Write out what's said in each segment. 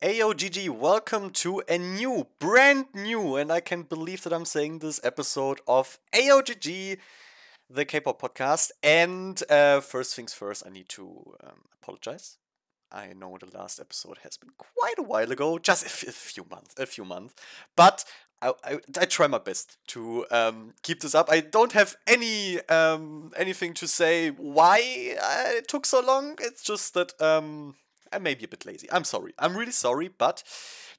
AOGG, welcome to a new, brand new, and I can't believe that I'm saying this episode of AOGG, the K pop podcast. And uh, first things first, I need to um, apologize. I know the last episode has been quite a while ago, just a, f- a few months, a few months. But I, I, I try my best to um, keep this up. I don't have any um, anything to say why it took so long. It's just that um, I may be a bit lazy. I'm sorry. I'm really sorry, but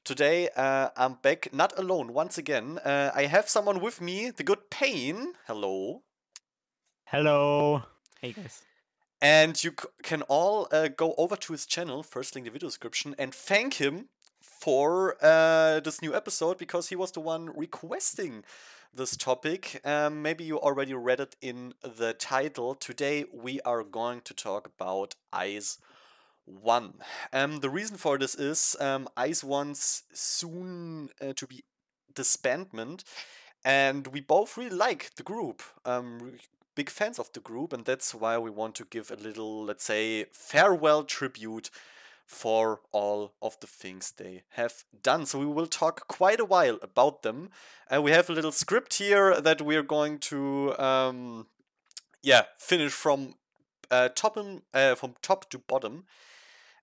today uh, I'm back, not alone once again. Uh, I have someone with me, the good Pain. Hello. Hello. Hey guys. And you can all uh, go over to his channel, first link in the video description, and thank him for uh, this new episode because he was the one requesting this topic. Um, maybe you already read it in the title. Today we are going to talk about eyes 1. Um, the reason for this is um, ICE wants soon uh, to be disbandment, and we both really like the group. Um, big fans of the group, and that's why we want to give a little, let's say, farewell tribute for all of the things they have done. So we will talk quite a while about them. Uh, we have a little script here that we're going to, um, yeah, finish from uh, top uh, from top to bottom.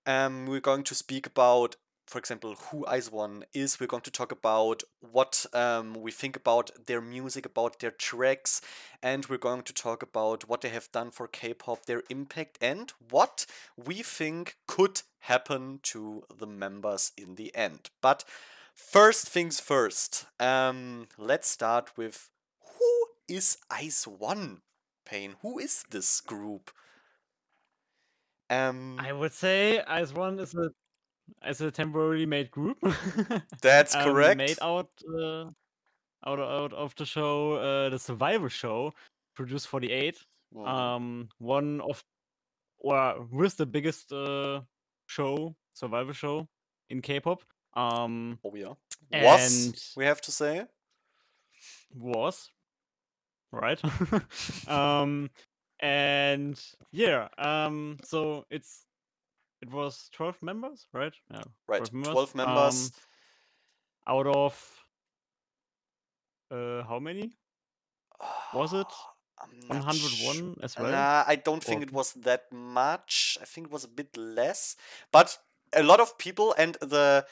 Um, we're going to speak about, for example, who One is. We're going to talk about what um, we think about their music, about their tracks, and we're going to talk about what they have done for K pop, their impact, and what we think could happen to the members in the end. But first things first, um, let's start with who is Ice One Pain? Who is this group? Um, I would say as one is a as a temporarily made group. that's um, correct. Made out uh, out out of the show, uh, the survival show, produced forty eight. the Um, one of or with the biggest uh, show survival show in K-pop. Um, oh yeah, was we have to say was right. um, and yeah, um, so it's it was twelve members, right? Yeah, right. Twelve members. 12 um, members. Um, out of uh, how many was it? One hundred one as well. Nah, I don't or... think it was that much. I think it was a bit less, but a lot of people and the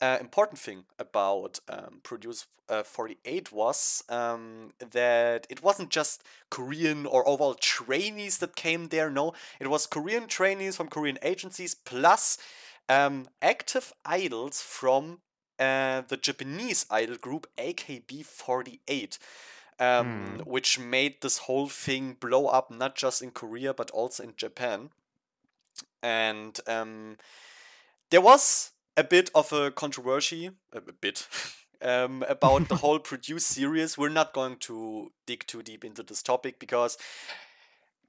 uh, important thing about um, Produce uh, 48 was um, that it wasn't just Korean or overall trainees that came there, no, it was Korean trainees from Korean agencies plus um, active idols from uh, the Japanese idol group AKB48. Um, mm. Which made this whole thing blow up not just in Korea but also in Japan. And um, there was a bit of a controversy, a bit, um, about the whole produce series. We're not going to dig too deep into this topic because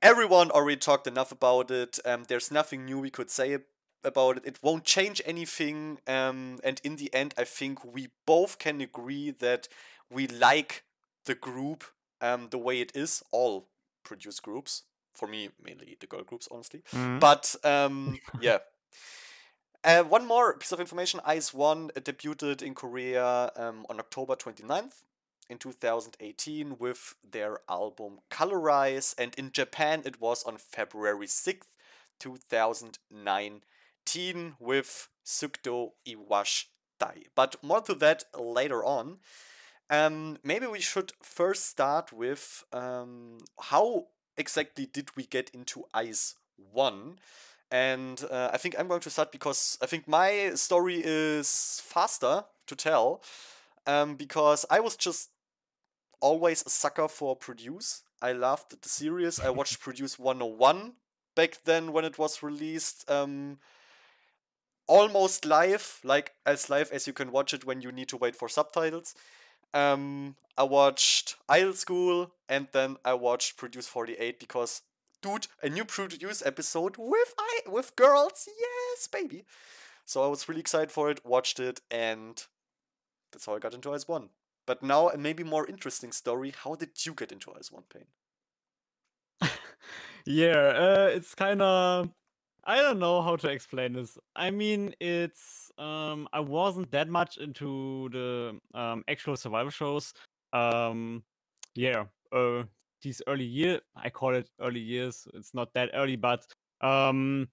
everyone already talked enough about it. Um, there's nothing new we could say about it. It won't change anything. Um, and in the end, I think we both can agree that we like the group um, the way it is, all produce groups. For me, mainly the girl groups, honestly. Mm. But um, yeah. Uh, one more piece of information Ice One uh, debuted in Korea um, on October 29th in 2018 with their album Colorize, and in Japan it was on February 6th, 2019, with Sukdo Iwash But more to that later on. Um, maybe we should first start with um, how exactly did we get into Ice 1? And uh, I think I'm going to start because I think my story is faster to tell um, because I was just always a sucker for Produce. I loved the series. I watched Produce 101 back then when it was released. Um, almost live, like as live as you can watch it when you need to wait for subtitles. Um, I watched Idle School and then I watched Produce 48 because dude, a new produce episode with I with girls. Yes, baby. So I was really excited for it, watched it, and that's how I got into Ice One. But now a maybe more interesting story. How did you get into Ice One Pain? yeah, uh, it's kind of I don't know how to explain this. I mean, it's um, I wasn't that much into the um, actual survival shows. Um, yeah, uh, these early year I call it early years. It's not that early, but um,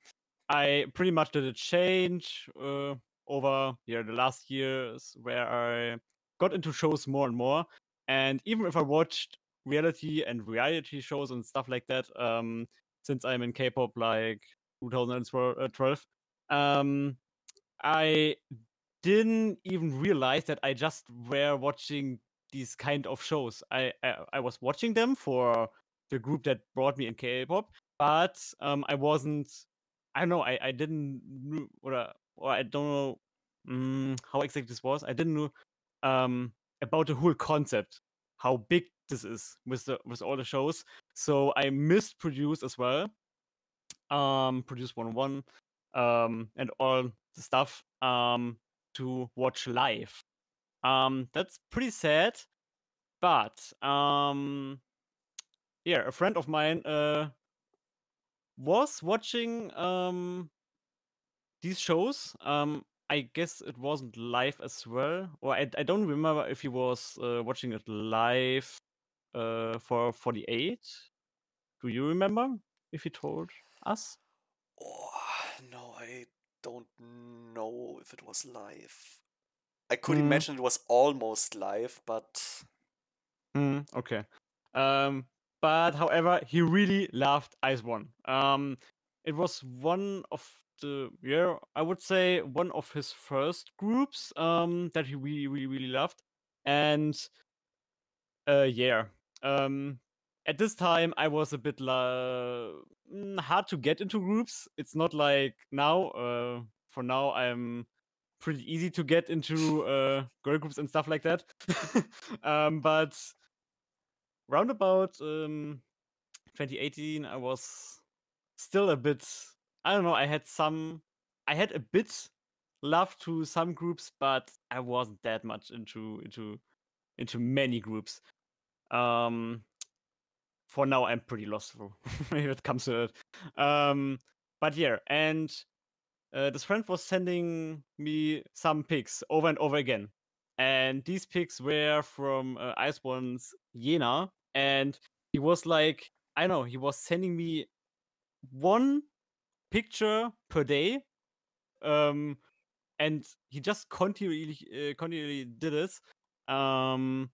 I pretty much did a change uh, over yeah the last years where I got into shows more and more. And even if I watched reality and reality shows and stuff like that, um, since I'm in K-pop like 2012, um, I didn't even realize that I just were watching these kind of shows. I, I, I was watching them for the group that brought me in K-pop, but um, I wasn't. I don't know. I, I didn't or, uh, or I don't know um, how exact this was. I didn't know um, about the whole concept, how big this is with the with all the shows. So I missed produce as well. Um, produce one oh one, um, and all the stuff um to watch live um, that's pretty sad. But um, yeah, a friend of mine uh, was watching um, these shows. Um, I guess it wasn't live as well, or I, I don't remember if he was uh, watching it live uh, for 48. Do you remember if he told us? Oh, no, I don't know if it was live. I could mm. imagine it was almost live, but. Mm, okay. Um, but however, he really loved Ice One. Um, it was one of the yeah, I would say one of his first groups um that he really really really loved, and uh yeah um at this time I was a bit mm, hard to get into groups. It's not like now. Uh, for now I'm pretty easy to get into uh, girl groups and stuff like that. um, but round about um, 2018, I was still a bit. I don't know. I had some. I had a bit love to some groups, but I wasn't that much into into into many groups. Um, for now, I'm pretty lost if it comes to it. Um, but yeah, and uh, this friend was sending me some pics over and over again. And these pics were from uh, Iceborne's Jena. And he was like, I know, he was sending me one picture per day. Um, and he just continually, uh, continually did this um,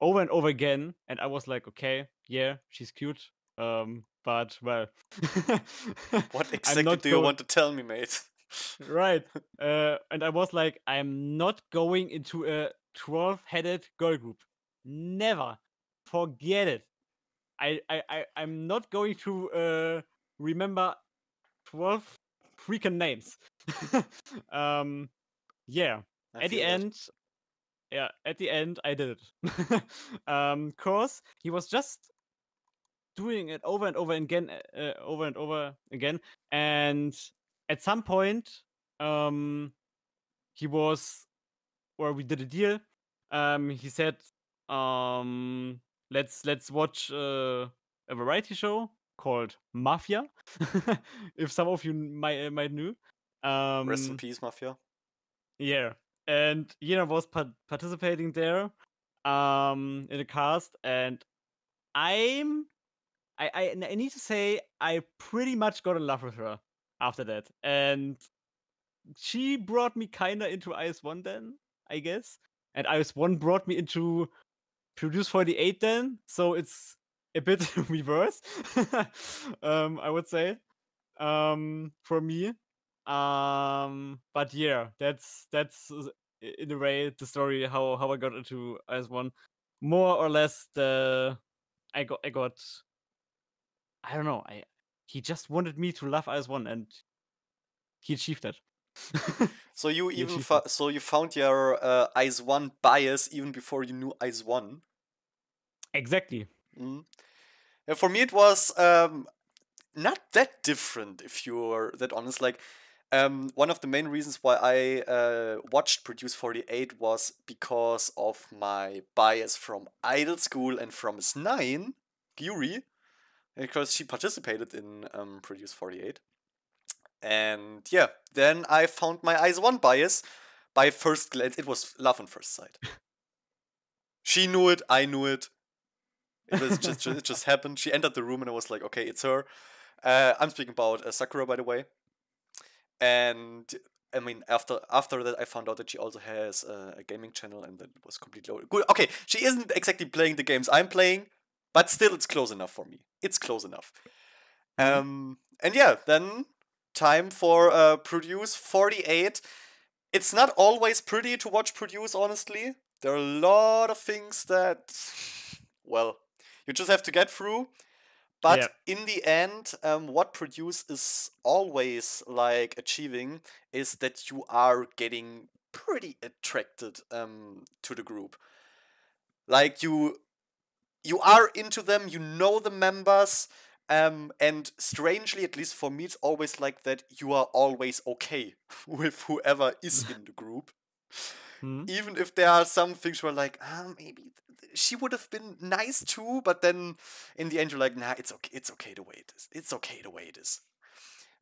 over and over again. And I was like, okay, yeah, she's cute. Um, but well. what exactly do you want to tell me, mate? right. Uh, and I was like, I'm not going into a 12 headed girl group. Never. Forget it. I, I, I, I'm not going to uh, remember 12 freaking names. um, yeah. I at the it. end, yeah, at the end, I did it. um, cause he was just doing it over and over again, uh, uh, over and over again. And at some point, um, he was, or we did a deal. Um, he said, um, let's let's watch uh, a variety show called Mafia. if some of you might uh, might know. Um, Rest in peace, Mafia. Yeah, and Jena was pa- participating there um, in a cast, and I'm I, I, I need to say I pretty much got in love with her after that, and she brought me kinda into IS One then, I guess, and IS One brought me into Produce 48 then, so it's a bit reverse, um, I would say, um, for me. Um, but yeah, that's that's uh, in a way the story how how I got into IS One, more or less the I got I got I don't know. I he just wanted me to love is one, and he achieved that. so you even so you found your uh, Ice One bias even before you knew Ice One. Exactly. Mm. for me, it was um, not that different. If you're that honest, like um, one of the main reasons why I uh, watched Produce 48 was because of my bias from Idol School and from S9, Yuri because she participated in um, Produce 48. And yeah, then I found my Eyes One bias by first glance. It was love on first sight. she knew it, I knew it. It was just it just happened. She entered the room and I was like, okay, it's her. Uh, I'm speaking about uh, Sakura, by the way. And I mean, after after that, I found out that she also has uh, a gaming channel, and that was completely good. Okay, she isn't exactly playing the games I'm playing, but still, it's close enough for me. It's close enough. Mm-hmm. Um, and yeah, then time for uh, Produce 48. It's not always pretty to watch Produce, honestly. There are a lot of things that, well, you just have to get through. But in the end, um, what Produce is always like achieving is that you are getting pretty attracted um, to the group. Like you you are into them, you know the members, um, and strangely, at least for me, it's always like that you are always okay with whoever is in the group. Hmm. Even if there are some things where, like, ah, maybe she would have been nice too, but then in the end, you're like, nah, it's okay, it's okay the way it is. It's okay the way it is.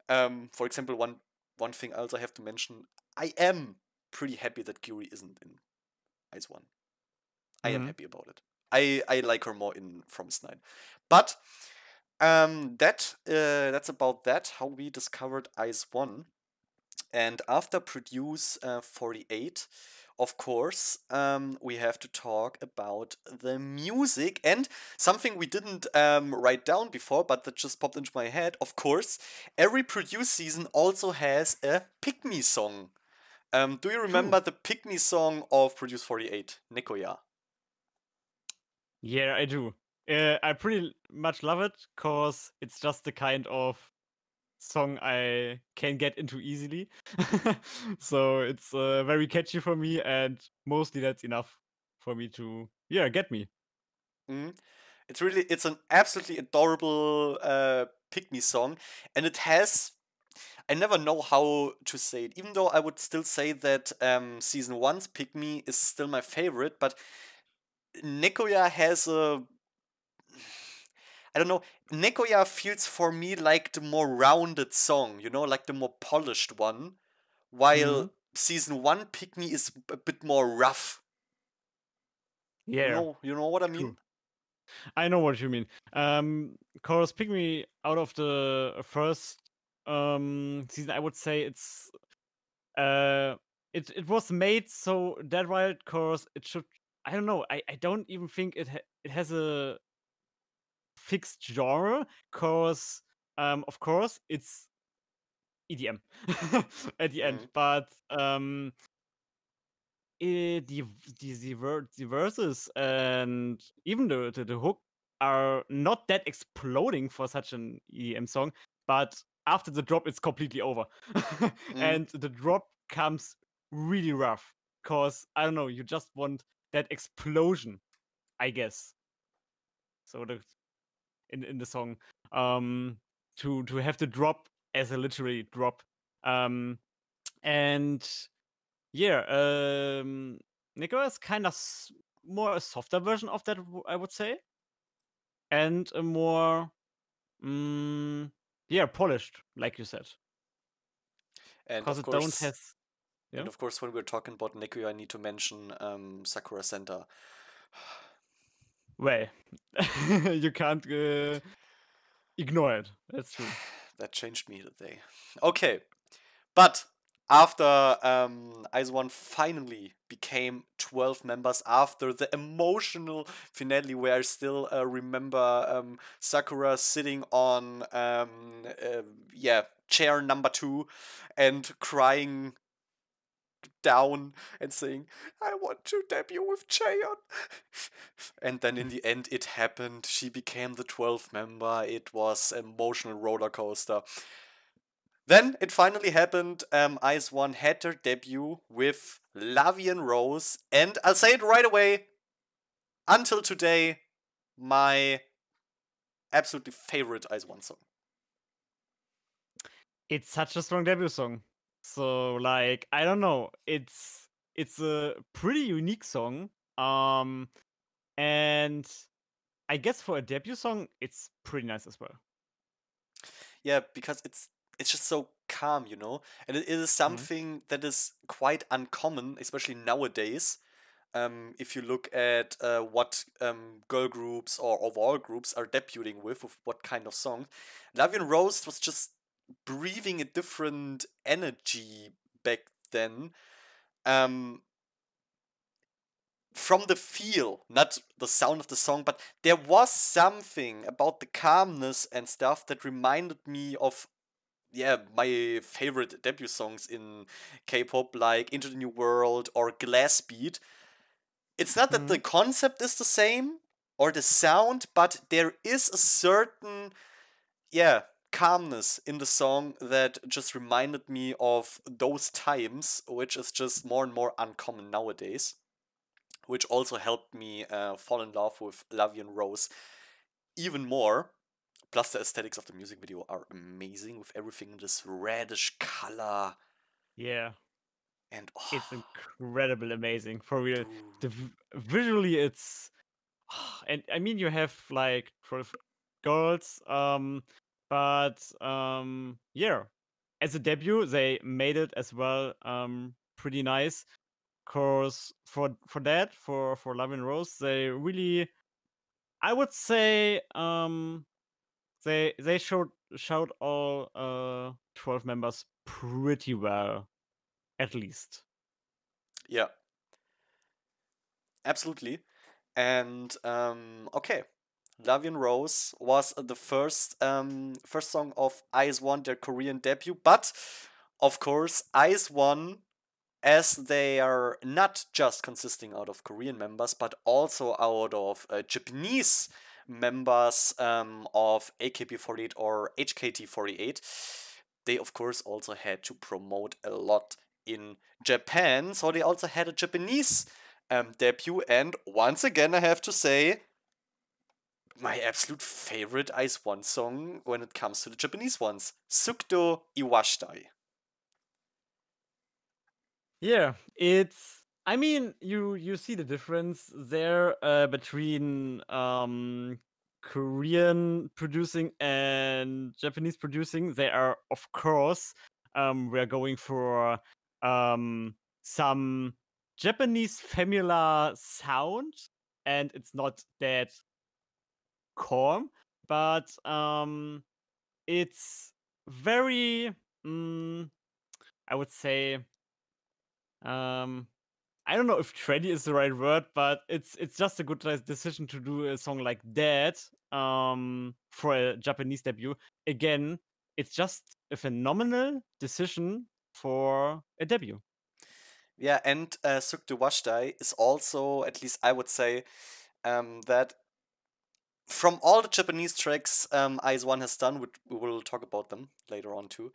Um, for example, one one thing else I have to mention: I am pretty happy that Guri isn't in Ice One. I mm-hmm. am happy about it. I I like her more in Promised Night. But um, that uh, that's about that. How we discovered Ice One, and after Produce uh, Forty Eight, of course, um, we have to talk about the music and something we didn't um, write down before, but that just popped into my head. Of course, every Produce season also has a Pick Me song. Um, do you hmm. remember Ooh. the Pick Me song of Produce Forty Eight, Nikoya? Yeah, I do. Uh, I pretty much love it because it's just the kind of song I can get into easily. so it's uh, very catchy for me, and mostly that's enough for me to yeah get me. Mm. It's really it's an absolutely adorable uh, pick me song, and it has. I never know how to say it, even though I would still say that um, season one's Pick Me is still my favorite, but Nicoya has a I don't know, Nicoya feels for me like the more rounded song, you know, like the more polished one, while mm-hmm. season one Pick Me is a bit more rough. Yeah. You know, you know what I mean? I know what you mean. Um, Chorus Pick Me out of the first um season, I would say it's uh it it was made so that wild chorus it should I don't know. I, I don't even think it ha it has a fixed genre because um, of course it's EDM at the end, mm -hmm. but um, it, the, the the verses and even the, the, the hook are not that exploding for such an EDM song, but after the drop it's completely over, mm. and the drop comes really rough because I don't know, you just want that explosion, I guess. So the in in the song, um, to to have the drop as a literally drop, um, and yeah, um, Nicholas kind of s- more a softer version of that, I would say, and a more, mm, yeah, polished, like you said. because it course... don't have yeah. And of course, when we're talking about Neku, I need to mention um, Sakura Center. well, you can't uh, ignore it. That's true. that changed me today. Okay, but after um, one finally became 12 members after the emotional finale where I still uh, remember um, Sakura sitting on um, uh, yeah chair number two and crying down and saying, I want to debut with Cheon. and then in mm. the end, it happened. She became the 12th member. It was an emotional roller coaster. Then it finally happened. Um, Ice One had her debut with Lavian Rose. And I'll say it right away until today, my absolutely favorite Ice One song. It's such a strong debut song. So like I don't know, it's it's a pretty unique song. Um and I guess for a debut song it's pretty nice as well. Yeah, because it's it's just so calm, you know? And it is mm-hmm. something mm-hmm. that is quite uncommon, especially nowadays. Um, if you look at uh, what um, girl groups or overall groups are debuting with, with what kind of song, Love Rose was just breathing a different energy back then um, from the feel, not the sound of the song, but there was something about the calmness and stuff that reminded me of yeah, my favorite debut songs in K-pop like Into the New World or Glass Beat. It's not that the mm-hmm. concept is the same or the sound, but there is a certain yeah, calmness in the song that just reminded me of those times, which is just more and more uncommon nowadays, which also helped me uh, fall in love with Lavian Rose even more. Plus, the aesthetics of the music video are amazing with everything in this reddish color. Yeah. And oh. it's incredible, amazing for real. The, visually, it's and I mean, you have like girls um but um, yeah, as a debut, they made it as well um, pretty nice. Cause for for that, for for Love and Rose, they really, I would say, um, they they showed showed all uh twelve members pretty well, at least. Yeah. Absolutely. And um, okay, and Rose was the first um, first song of Ice One, their Korean debut. But of course, Ice One, as they are not just consisting out of Korean members, but also out of uh, Japanese members um, of AKB48 or HKT48. They of course also had to promote a lot in Japan, so they also had a Japanese um, debut. And once again, I have to say my absolute favorite Ice One song when it comes to the Japanese ones, Sukdo Iwashitai. Yeah, it's I mean, you you see the difference there uh, between um Korean producing and Japanese producing. They are of course um we're going for um some Japanese familiar sound and it's not that Calm, but um, it's very, um, I would say, um, I don't know if trendy is the right word, but it's it's just a good decision to do a song like that um, for a Japanese debut. Again, it's just a phenomenal decision for a debut. Yeah, and uh, Suk de Washtai is also, at least I would say, um, that from all the Japanese tracks um, Eyes One has done, which we will talk about them later on too,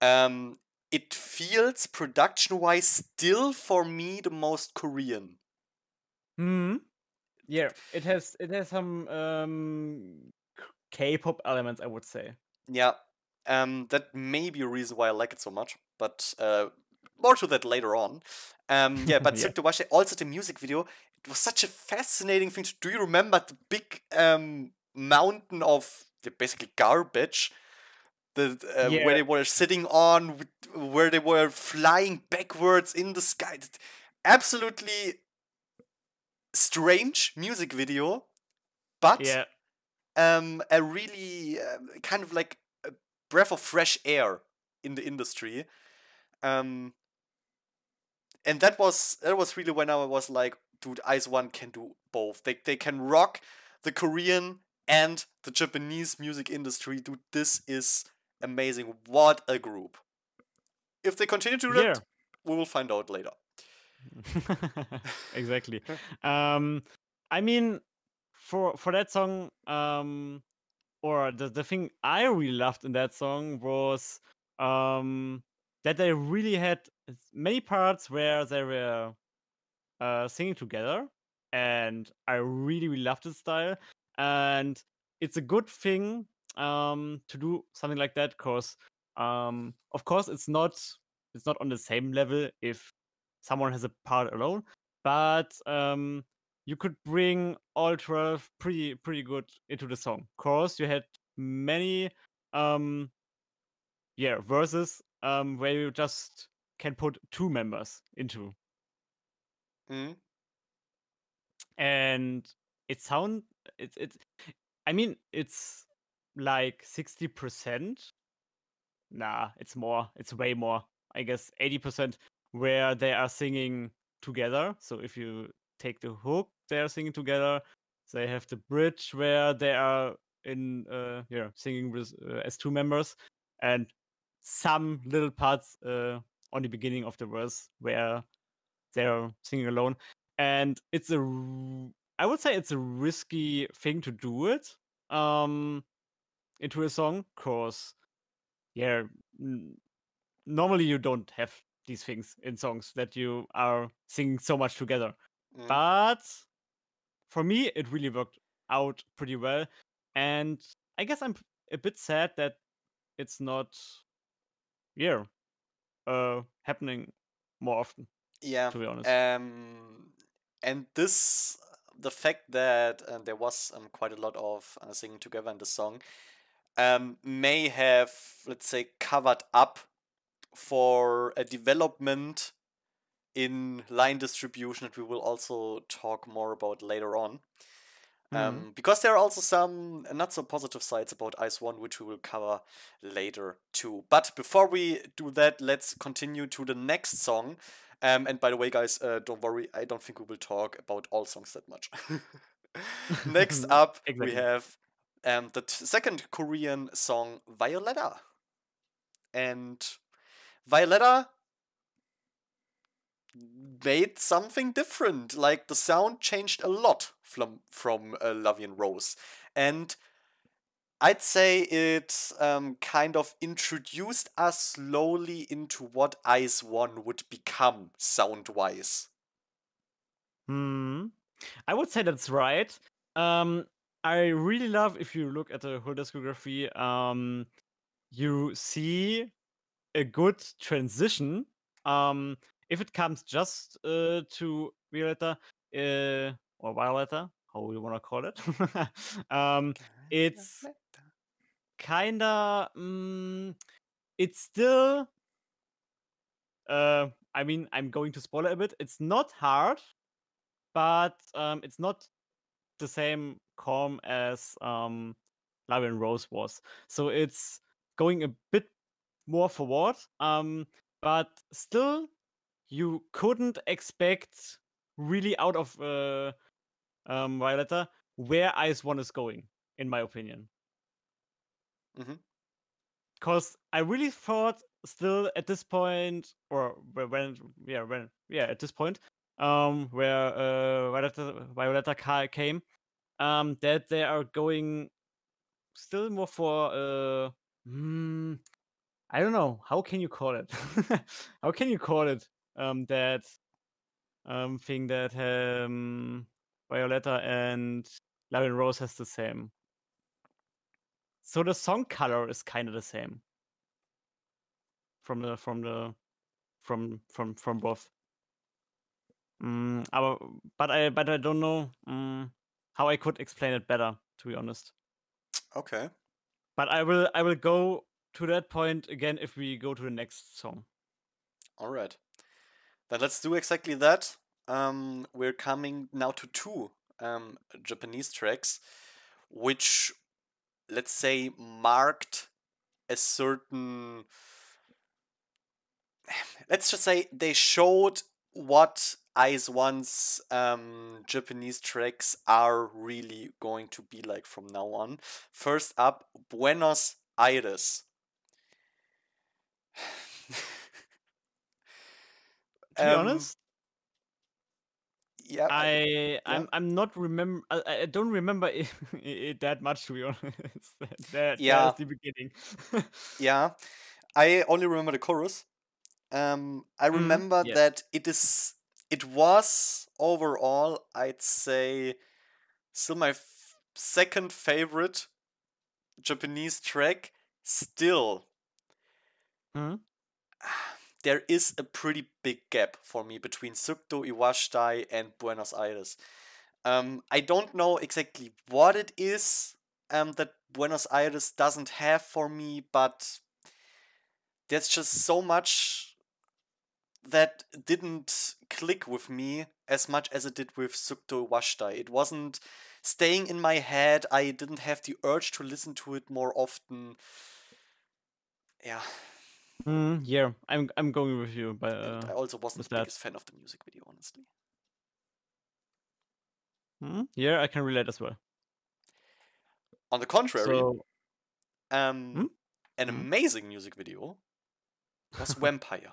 um, it feels production wise still for me the most Korean. Hmm. Yeah, it has it has some um, K-pop elements, I would say. Yeah, um, that may be a reason why I like it so much, but uh, more to that later on. Um, yeah, but yeah. to watch it, also the music video it was such a fascinating thing to do. You remember the big um, mountain of basically garbage the uh, yeah. where they were sitting on, where they were flying backwards in the sky. Absolutely strange music video, but yeah. um, a really uh, kind of like a breath of fresh air in the industry. Um, and that was that was really when I was like, dude, Ice One can do both. They they can rock the Korean and the Japanese music industry. Dude, this is amazing. What a group. If they continue to do yeah. that, we will find out later. exactly. um I mean for for that song, um or the, the thing I really loved in that song was um that they really had many parts where they were uh, singing together, and I really, really love this style. And it's a good thing um, to do something like that because, um, of course, it's not it's not on the same level if someone has a part alone, but um, you could bring all 12 pretty pretty good into the song. Of course, you had many um yeah verses um where you just can put two members into Mm. And it sound it's it's I mean it's like sixty percent. Nah, it's more. It's way more. I guess eighty percent where they are singing together. So if you take the hook, they are singing together. They have the bridge where they are in uh, yeah singing with uh, as two members, and some little parts uh, on the beginning of the verse where they're singing alone, and it's a I would say it's a risky thing to do it um into a song, cause yeah, n- normally you don't have these things in songs that you are singing so much together. Mm. But for me, it really worked out pretty well. And I guess I'm a bit sad that it's not, yeah, uh, happening more often. Yeah. To be honest. Um, and this, the fact that uh, there was um, quite a lot of uh, singing together in the song, um, may have let's say covered up for a development in line distribution that we will also talk more about later on. Um, mm-hmm. because there are also some not so positive sides about Ice One, which we will cover later too. But before we do that, let's continue to the next song. Um, and by the way, guys, uh, don't worry, I don't think we will talk about all songs that much. next up, exactly. we have um, the t- second Korean song, Violetta. And Violetta made something different. Like the sound changed a lot from from uh, Lovey and Rose, and I'd say it um, kind of introduced us slowly into what Ice One would become sound wise. Hmm. I would say that's right. Um, I really love if you look at the whole discography. Um, you see a good transition um if it comes just uh, to Violetta uh, or Violetta, how you want to call it, um, it's kinda. Um, it's still. Uh, I mean, I'm going to spoil it a bit. It's not hard, but um, it's not the same calm as um, Larry and Rose was. So it's going a bit more forward, um, but still you couldn't expect really out of uh, um, Violetta where Ice One is going, in my opinion. Because mm-hmm. I really thought still at this point, or when, yeah, when, yeah, at this point, um, where uh, Violetta, Violetta came, um, that they are going still more for, uh, mm, I don't know, how can you call it? how can you call it? um, that um, thing that um, Violetta and Lavin Rose has the same. So the song color is kind of the same from the from the from from from both. Mm, but I but I don't know um, how I could explain it better to be honest. Okay. But I will I will go to that point again if we go to the next song. All right. Then let's do exactly that. Um, we're coming now to two um, Japanese tracks, which let's say marked a certain. Let's just say they showed what Eyes One's um, Japanese tracks are really going to be like from now on. First up, Buenos Aires. to be um, honest. Yeah, I, yeah. I'm I'm not remember I, I, don't remember it, it, that much to be honest. that, that, yeah, that the beginning. yeah, I only remember the chorus. Um, I mm-hmm. remember mm, yeah. that it is it was overall I'd say still my f- second favorite Japanese track. Still, mm there is a pretty big gap for me between Sukto, Iwashtai, and Buenos Aires. Um, I don't know exactly what it is um, that Buenos Aires doesn't have for me, but there's just so much that didn't click with me as much as it did with Sukto Washtai. It wasn't staying in my head. I didn't have the urge to listen to it more often. Yeah. Mm, yeah, I'm I'm going with you. But uh, I also wasn't the biggest fan of the music video, honestly. Mm, yeah, I can relate as well. On the contrary, so... um, mm? an mm? amazing music video was Vampire.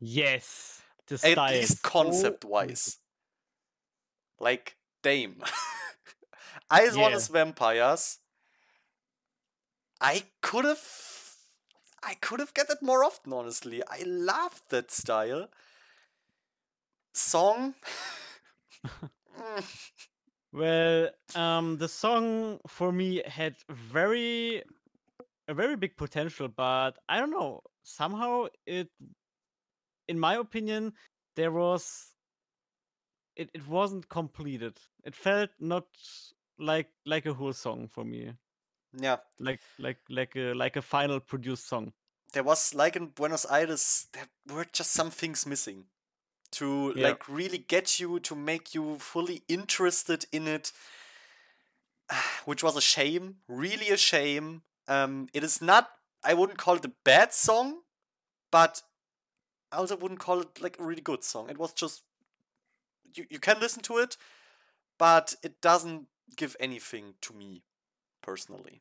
Yes, the at style. least concept-wise, oh. like Dame. I yeah. want as vampires. I could have I could have get that more often, honestly. I love that style. Song. well, um, the song for me had very a very big potential, but I don't know. Somehow it, in my opinion, there was. It, it wasn't completed. It felt not like like a whole song for me. Yeah. Like like like a like a final produced song. There was like in Buenos Aires, there were just some things missing to yeah. like really get you to make you fully interested in it which was a shame really a shame um it is not i wouldn't call it a bad song but i also wouldn't call it like a really good song it was just you, you can listen to it but it doesn't give anything to me personally.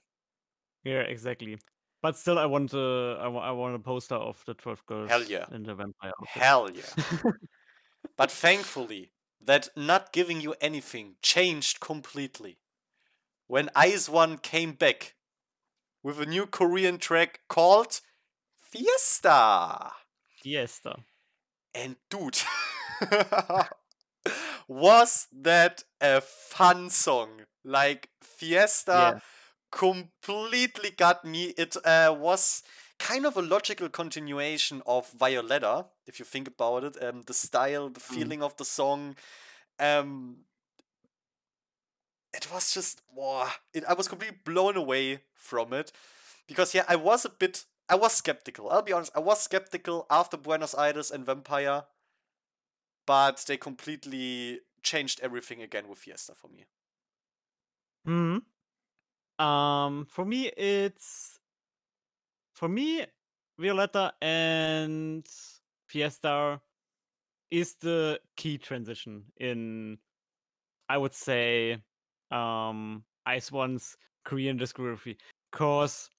Yeah, exactly. But still, I want a, I, I want a poster of the twelve girls. Hell yeah! In the vampire. Outfit. Hell yeah! but thankfully, that not giving you anything changed completely. When Ice One came back with a new Korean track called Fiesta. Fiesta. And dude, was that a fun song? Like Fiesta. Yeah completely got me. It uh, was kind of a logical continuation of Violetta, if you think about it. Um, the style, the mm. feeling mm. of the song. Um, it was just, wow. It, I was completely blown away from it. Because, yeah, I was a bit, I was skeptical. I'll be honest, I was skeptical after Buenos Aires and Vampire. But they completely changed everything again with Fiesta for me. Mm. Um, for me, it's for me Violetta and Fiesta is the key transition in, I would say, um, Ice One's Korean discography. Cause,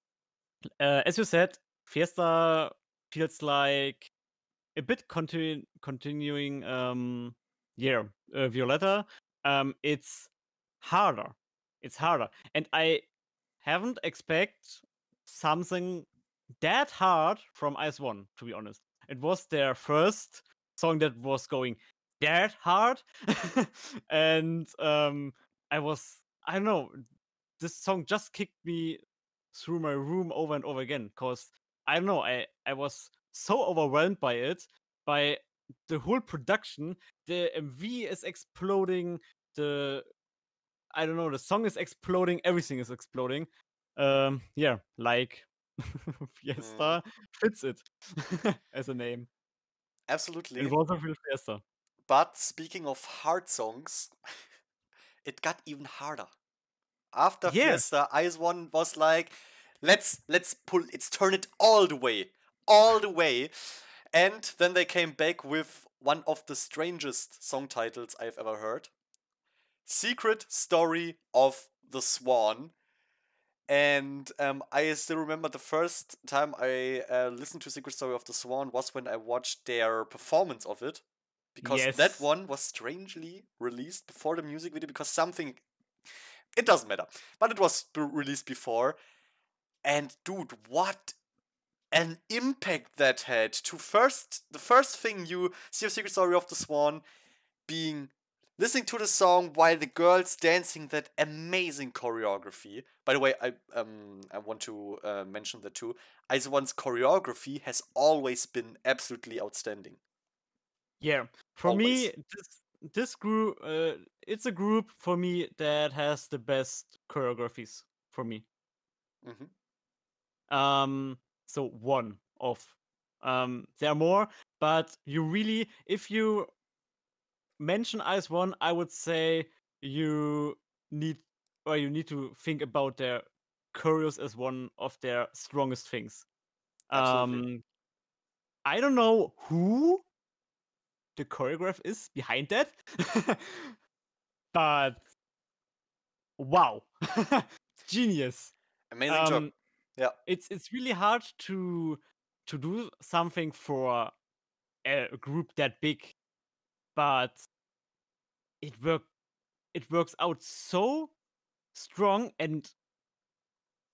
uh, as you said, Fiesta feels like a bit continu- continuing um yeah uh, violetta um it's harder it's harder and i haven't expect something that hard from Ice One, to be honest. It was their first song that was going that hard. and um, I was, I don't know, this song just kicked me through my room over and over again because I don't know, I, I was so overwhelmed by it, by the whole production. The MV is exploding, the I don't know, the song is exploding, everything is exploding. Um, yeah, like Fiesta mm. fits it as a name. Absolutely. It was a real Fiesta. But speaking of hard songs, it got even harder. After Fiesta, Ice One was like, let's let's pull let's turn it all the way. All the way. And then they came back with one of the strangest song titles I've ever heard. Secret Story of the Swan. And um, I still remember the first time I uh, listened to Secret Story of the Swan was when I watched their performance of it. Because yes. that one was strangely released before the music video because something. It doesn't matter. But it was b- released before. And dude, what an impact that had to first. The first thing you see of Secret Story of the Swan being listening to the song while the girls dancing that amazing choreography. By the way, I um I want to uh, mention that too. One's choreography has always been absolutely outstanding. Yeah, for always. me, this this group uh, it's a group for me that has the best choreographies for me. Mm-hmm. Um, so one of um, there are more, but you really if you mention Ice One, I would say you need or you need to think about their Curious as one of their strongest things. Absolutely. Um, I don't know who the choreograph is behind that, but wow, genius! Amazing um, job. Yeah, it's it's really hard to to do something for a group that big but it work it works out so strong and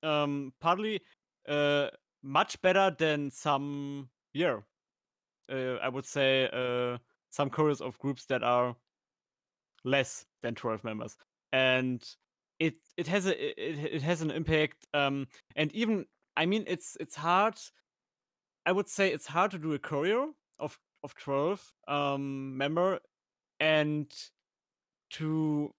um partly uh much better than some yeah uh, i would say uh some chorus of groups that are less than 12 members and it it has a it, it has an impact um and even i mean it's it's hard i would say it's hard to do a choreo of of 12 um, member and to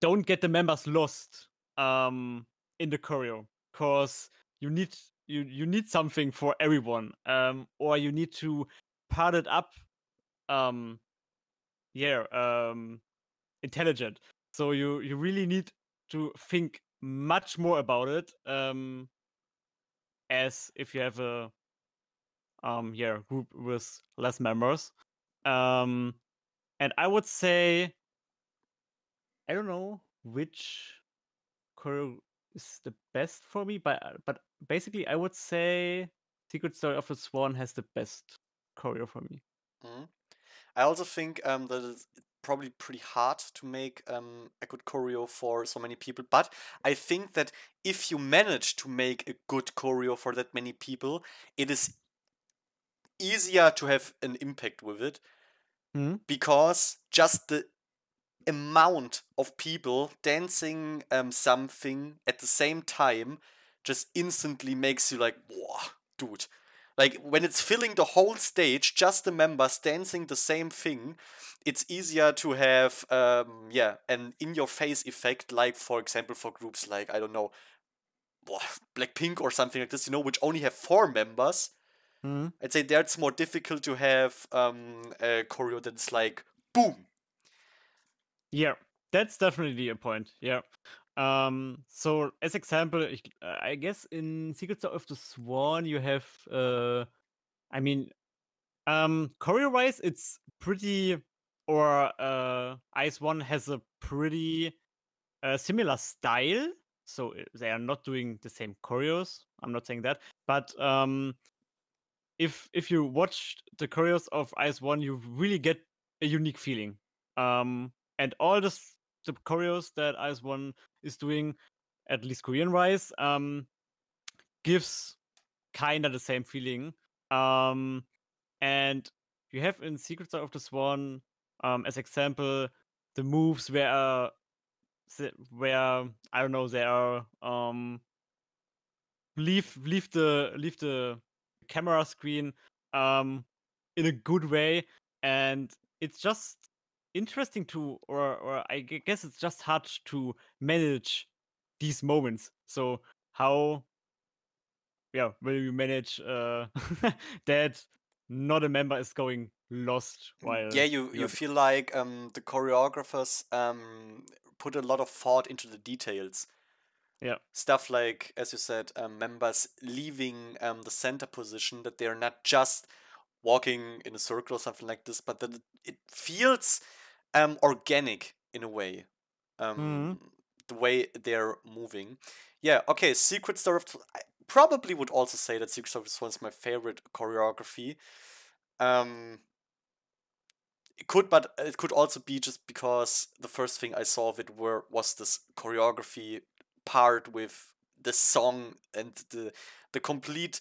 don't get the members lost um, in the choreo because you need you, you need something for everyone um, or you need to part it up um, yeah um, intelligent so you you really need to think much more about it um, as if you have a um yeah group with less members um and i would say i don't know which choreo is the best for me but uh, but basically i would say secret story of the swan has the best choreo for me mm-hmm. i also think um that it's probably pretty hard to make um, a good choreo for so many people but i think that if you manage to make a good choreo for that many people it is easier to have an impact with it mm. because just the amount of people dancing um, something at the same time just instantly makes you like, wow, dude. Like when it's filling the whole stage, just the members dancing the same thing, it's easier to have um, yeah an in-your-face effect. Like for example, for groups like I don't know, Blackpink or something like this, you know, which only have four members, Mm-hmm. I'd say there it's more difficult to have um, a choreo that's like boom. Yeah, that's definitely a point. Yeah. Um, so as example, äh, I guess in Secret of the Swan you have, uh, I mean, um, choreo wise it's pretty, or uh, Ice One has a pretty uh, similar style. So eh, they are not doing the same choreos. I'm not saying that, but um, if if you watch the Curios of Ice One, you really get a unique feeling. Um, and all this, the Curios that Ice One is doing, at least Korean wise, um, gives kind of the same feeling. Um, and you have in Secrets of the Swan, um, as example, the moves where uh, where I don't know they are um leave leave the leave the camera screen um, in a good way, and it's just interesting to, or or I guess it's just hard to manage these moments. So how, yeah, will you manage uh, that not a member is going lost mm, while yeah you you feel like um the choreographers um put a lot of thought into the details yeah. Stuff like, as you said, um, members leaving um, the center position, that they're not just walking in a circle or something like this, but that mm. it feels um, organic in a way. Mm-hmm. Um, the way they're moving. Yeah, okay, Secret Story of. I probably would also say that Secret Story of is my favorite choreography. Um, it could, but it could also be just because the first thing I saw of it were was this choreography part with the song and the the complete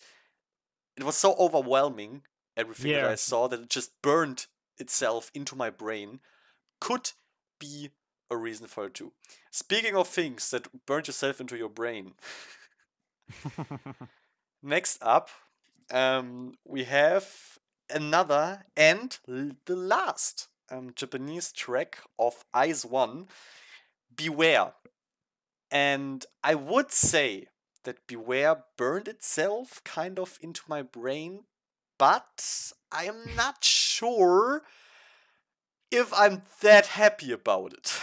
it was so overwhelming everything yeah. that I saw that it just burned itself into my brain could be a reason for it too. Speaking of things that burned yourself into your brain. Next up, um, we have another and the last um, Japanese track of Eyes One, Beware. And I would say that Beware burned itself kind of into my brain, but I am not sure if I'm that happy about it.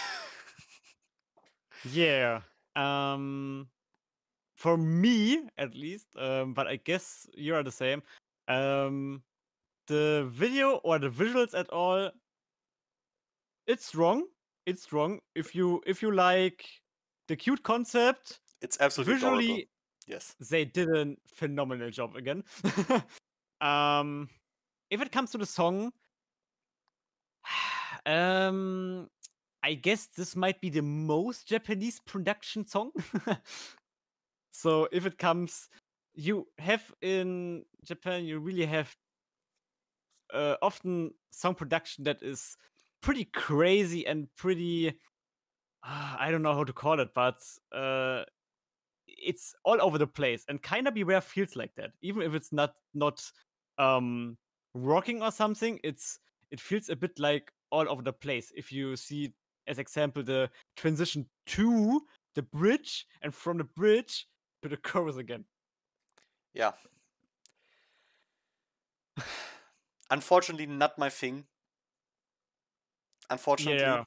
yeah. Um for me at least, um, but I guess you are the same. Um the video or the visuals at all it's wrong. It's wrong. If you if you like the cute concept. It's absolutely visually. Adorable. Yes, they did a phenomenal job again. um, if it comes to the song, um, I guess this might be the most Japanese production song. so if it comes, you have in Japan, you really have uh, often song production that is pretty crazy and pretty Ah, I don't know how to call it, but uh, it's all over the place. And kind of beware feels like that, even if it's not not um, working or something. It's it feels a bit like all over the place. If you see, as example, the transition to the bridge and from the bridge to the chorus again. Yeah. Unfortunately, not my thing. Unfortunately, yeah.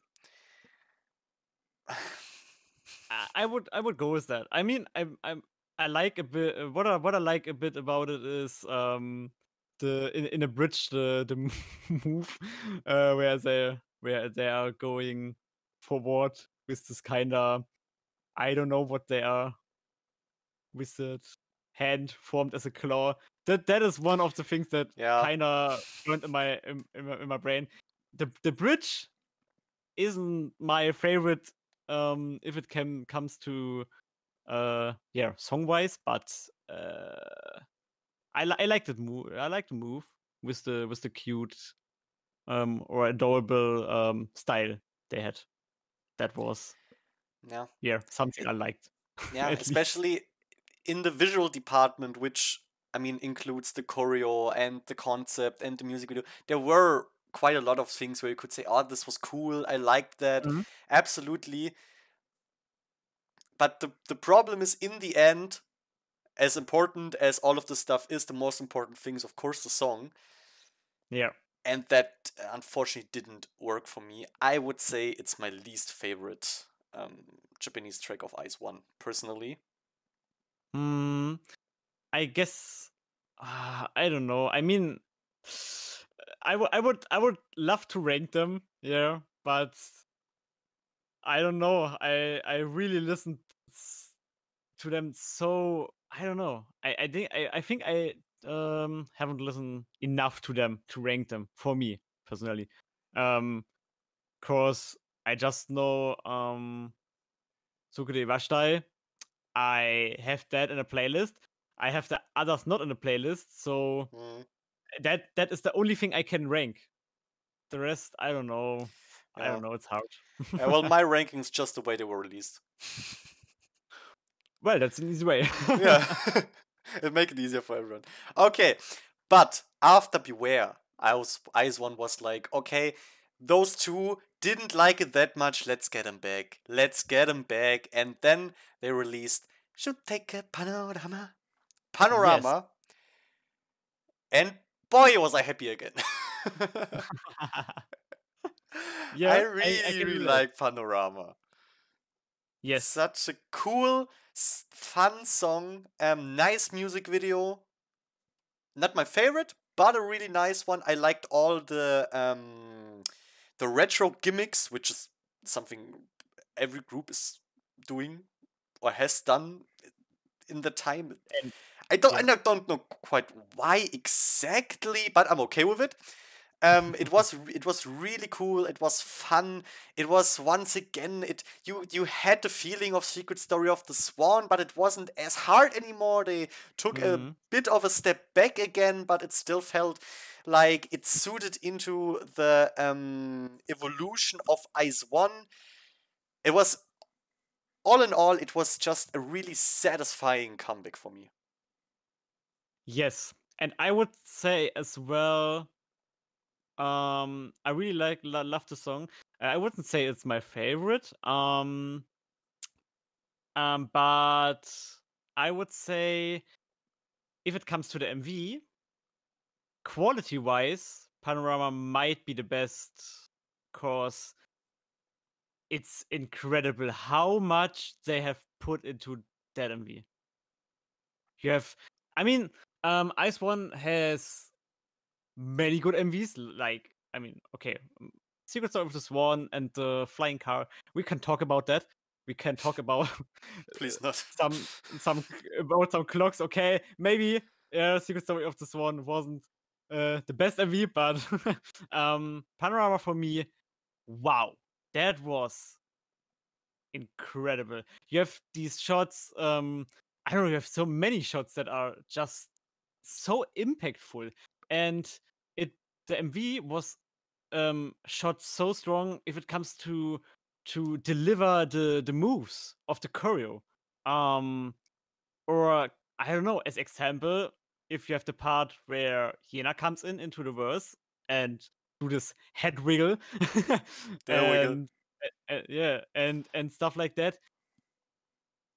I would I would go with that. I mean, I'm I'm I like a bit uh, what I what I like a bit about it is um the in, in a bridge the the move uh, where they where they are going forward with this kind of I don't know what they are with wizard hand formed as a claw. That that is one of the things that yeah. kind of went in my in, in my in my brain. The the bridge isn't my favorite um, if it can comes to uh, yeah song wise, but uh, I li- I like the move. I like the move with the with the cute um, or adorable um, style they had. That was yeah yeah something I liked. Yeah, especially least. in the visual department, which I mean includes the choreo and the concept and the music video. There were quite a lot of things where you could say, "Oh, this was cool. I liked that." Mm-hmm. Absolutely. But the the problem is in the end, as important as all of this stuff is, the most important thing is of course the song. Yeah. And that uh, unfortunately didn't work for me. I would say it's my least favorite um, Japanese track of Ice One, personally. Hmm. I guess. Uh, I don't know. I mean, I, w- I would I would love to rank them, yeah, but I don't know. I I really listened to them so I don't know. I I think I, I think I um haven't listened enough to them to rank them for me personally. Um cause I just know um Tsukure Iwashtai. I have that in a playlist. I have the others not in a playlist, so mm that that is the only thing I can rank. The rest, I don't know. Yeah. I don't know. It's hard. yeah, well, my rankings just the way they were released. well, that's an easy way. yeah, it make it easier for everyone. Okay, but after Beware, I was Ice One was like, okay, those two didn't like it that much. Let's get them back. Let's get them back. And then they released should take a panorama, panorama, yes. and spoil was I happy again. yeah, I really, I, I really like Panorama. Yes, such a cool, fun song. Um, nice music video. Not my favorite, but a really nice one. I liked all the um, the retro gimmicks, which is something every group is doing or has done in the time. And I don't, yeah. I don't know quite why exactly, but I'm okay with it. Um, it was it was really cool. It was fun. It was once again it you you had the feeling of Secret Story of the Swan, but it wasn't as hard anymore. They took mm-hmm. a bit of a step back again, but it still felt like it suited into the um, evolution of Ice One. It was all in all, it was just a really satisfying comeback for me. Yes. And I would say as well um I really like lo- love the song. I wouldn't say it's my favorite. Um um but I would say if it comes to the MV quality wise Panorama might be the best cause it's incredible how much they have put into that MV. You have I mean, um, Ice One has many good MVs. Like, I mean, okay, Secret Story of the Swan and the Flying Car. We can talk about that. We can talk about please not some some about some clocks. Okay, maybe yeah, Secret Story of the Swan wasn't uh, the best MV, but um, Panorama for me, wow, that was incredible. You have these shots. Um, I don't know. You have so many shots that are just so impactful, and it the MV was um, shot so strong if it comes to to deliver the the moves of the choreo. Um, or I don't know. As example, if you have the part where Jena comes in into the verse and do this head wiggle, and, uh, yeah, and and stuff like that.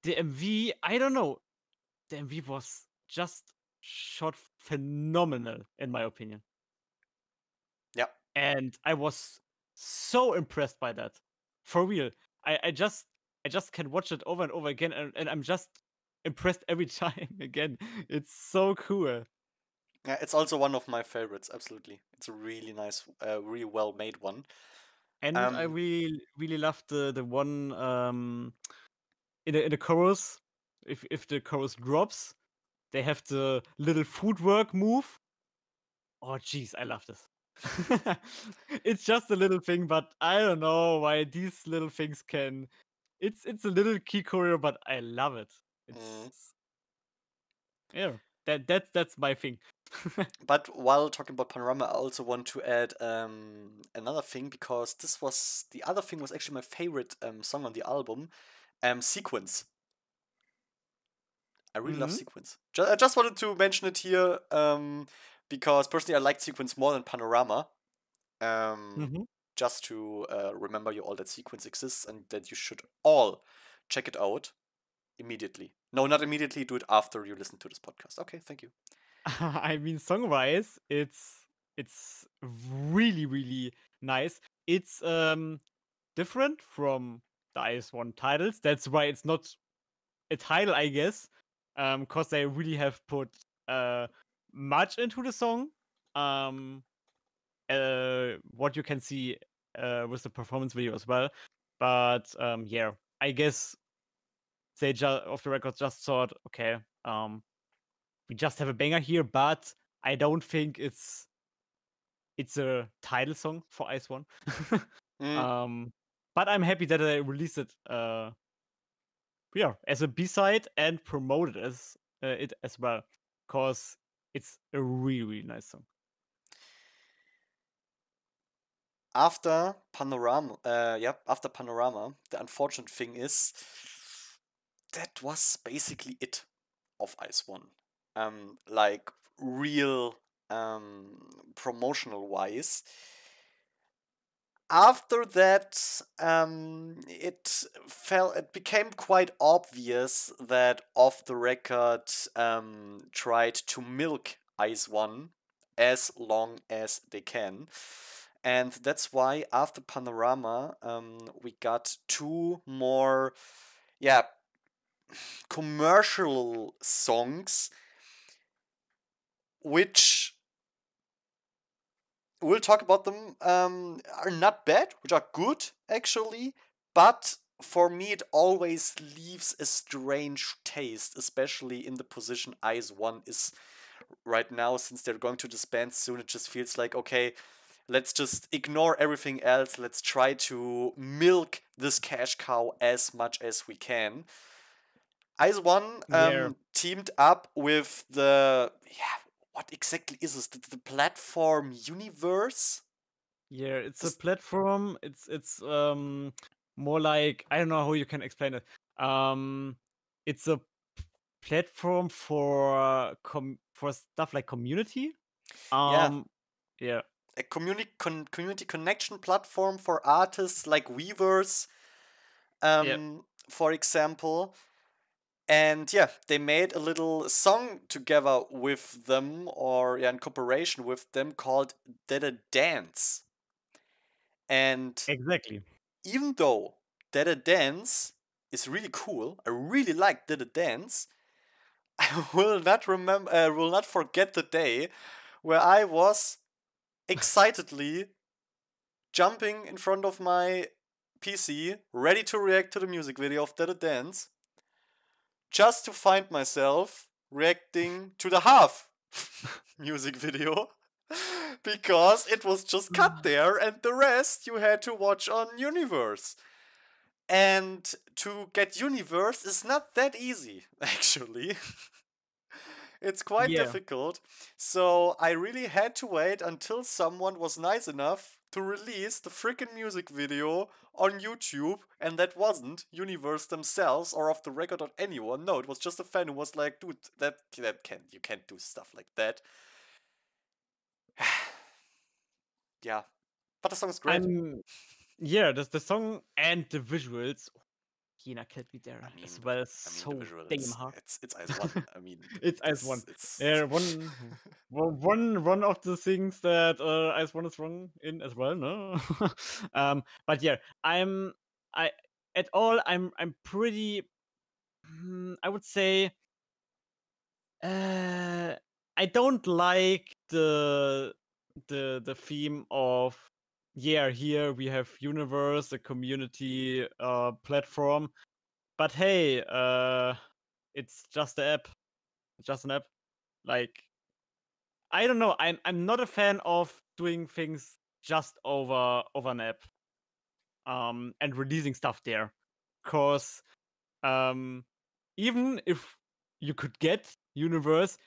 The MV, I don't know. The MV was just shot phenomenal in my opinion. Yeah. And I was so impressed by that. For real. I, I just I just can watch it over and over again and, and I'm just impressed every time again. It's so cool. Yeah, it's also one of my favorites, absolutely. It's a really nice, uh, really well made one. And um, I really really love the the one um in the in the chorus. If if the chorus drops, they have the little footwork move. Oh, jeez, I love this. it's just a little thing, but I don't know why these little things can. It's it's a little key choreo, but I love it. It's mm. yeah, that that that's my thing. but while talking about panorama, I also want to add um, another thing because this was the other thing was actually my favorite um, song on the album, um, sequence. I really mm-hmm. love sequence. Just, I just wanted to mention it here um, because personally I like sequence more than panorama. Um, mm-hmm. Just to uh, remember you all that sequence exists and that you should all check it out immediately. No, not immediately. Do it after you listen to this podcast. Okay, thank you. I mean, song-wise, it's it's really really nice. It's um different from the IS One titles. That's why it's not a title, I guess, um because they really have put uh much into the song um uh what you can see uh with the performance video as well but um yeah i guess they just off the record just thought okay um we just have a banger here but i don't think it's it's a title song for ice one mm. um but i'm happy that they released it uh yeah as a b-side and promoted as uh, it as well because it's a really really nice song after panorama uh yeah after panorama the unfortunate thing is that was basically it of ice one um like real um promotional wise after that, um, it fell. It became quite obvious that off the record um, tried to milk Ice One as long as they can, and that's why after Panorama, um, we got two more, yeah, commercial songs, which we'll talk about them, um, are not bad, which are good actually, but for me it always leaves a strange taste, especially in the position Eyes 1 is right now, since they're going to disband soon, it just feels like, okay, let's just ignore everything else, let's try to milk this cash cow as much as we can. Eyes One um, yeah. teamed up with the yeah, what exactly is this? The, the platform universe? Yeah, it's a platform. It's it's um more like I don't know how you can explain it. Um, it's a platform for com- for stuff like community. Um, yeah. yeah. A community con- community connection platform for artists like weavers, um, yep. for example. And yeah, they made a little song together with them or yeah, in cooperation with them called Did a Dance. And exactly. Even though Did a Dance is really cool, I really like Did a Dance. I will not remember uh, will not forget the day where I was excitedly jumping in front of my PC, ready to react to the music video of Did a Dance just to find myself reacting to the half music video because it was just cut mm. there and the rest you had to watch on Universe. And to get Universe is not that easy, actually. it's quite yeah. difficult. So I really had to wait until someone was nice enough to release the freaking music video on YouTube, and that wasn't Universe themselves or off the record or anyone. No, it was just a fan who was like, "Dude, that that can't you can't do stuff like that." yeah, but the song's great. I'm, yeah, the the song and the visuals Hina killed me there I mean, as well. I mean, so damn hard. It's it's as one. I mean, it's as one. It's... Yeah, one, one, one of the things that uh, as one is wrong in as well. No, um, but yeah, I'm I at all. I'm I'm pretty. Hmm, I would say. Uh, I don't like the the the theme of yeah, here we have Universe, a community uh, platform, but hey, uh, it's just an app, just an app. Like, I don't know. I'm I'm not a fan of doing things just over over an app, um, and releasing stuff there, cause, um, even if you could get Universe,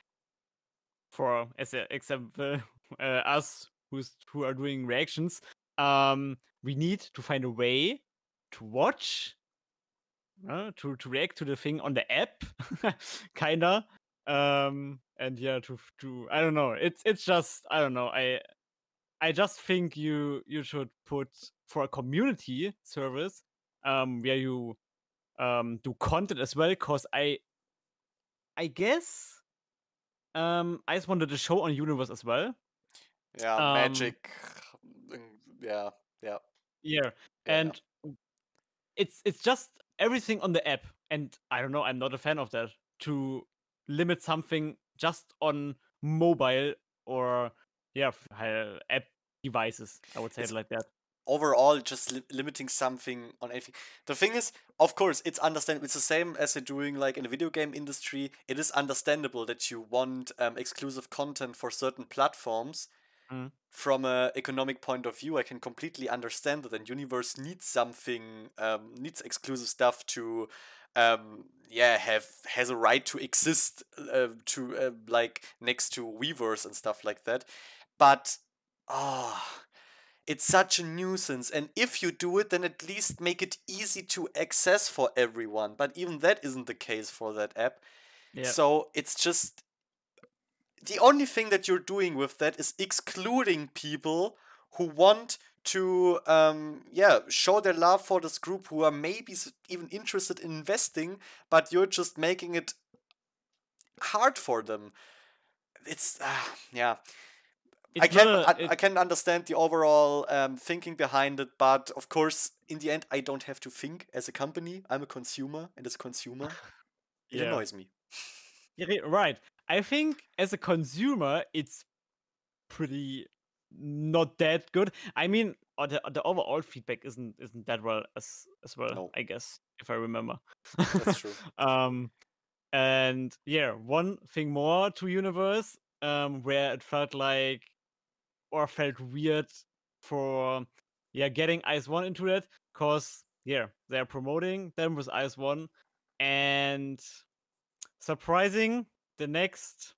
for as an example, uh, us who's who are doing reactions um, we need to find a way to watch, uh, to, to react to the thing on the app, kinda. Um, and yeah, to to I don't know. It's it's just I don't know. I I just think you you should put for a community service um, where you um, do content as well. Cause I I guess um, I just wanted to show on Universe as well. Yeah, um, magic yeah. Yeah. Yeah. And it's it's just everything on the app. And I don't know, I'm not a fan of that. To limit something just on mobile or yeah, uh, app devices. I would say it's, it like that. Overall, just li- limiting something on anything. The thing is, of course, it's understandable. It's the same as they're doing like in the video game industry. It is understandable that you want um, exclusive content for certain platforms Mm. From an economic point of view, I can completely understand that. And Universe needs something, um, needs exclusive stuff to, um, yeah, have has a right to exist, uh, to uh, like next to Weavers and stuff like that. But ah. Oh, it's such a nuisance, and if you do it, then at least make it easy to access for everyone. But even that isn't the case for that app. Yeah. So it's just the only thing that you're doing with that is excluding people who want to um, yeah show their love for this group who are maybe even interested in investing but you're just making it hard for them it's uh, yeah it's I can a, I, I, can understand the overall um, thinking behind it, but of course, in the end, I don't have to think as a company. I'm a consumer, and as a consumer, it yeah. annoys me. Yeah, right. I think as a consumer, it's pretty not that good. I mean, uh, the, the overall feedback isn't isn't that well as as well. No. I guess if I remember. That's true. um, and yeah, one thing more to Universe, um, where it felt like or felt weird for yeah getting Ice One into that, cause yeah they're promoting them with Ice One, and surprising the next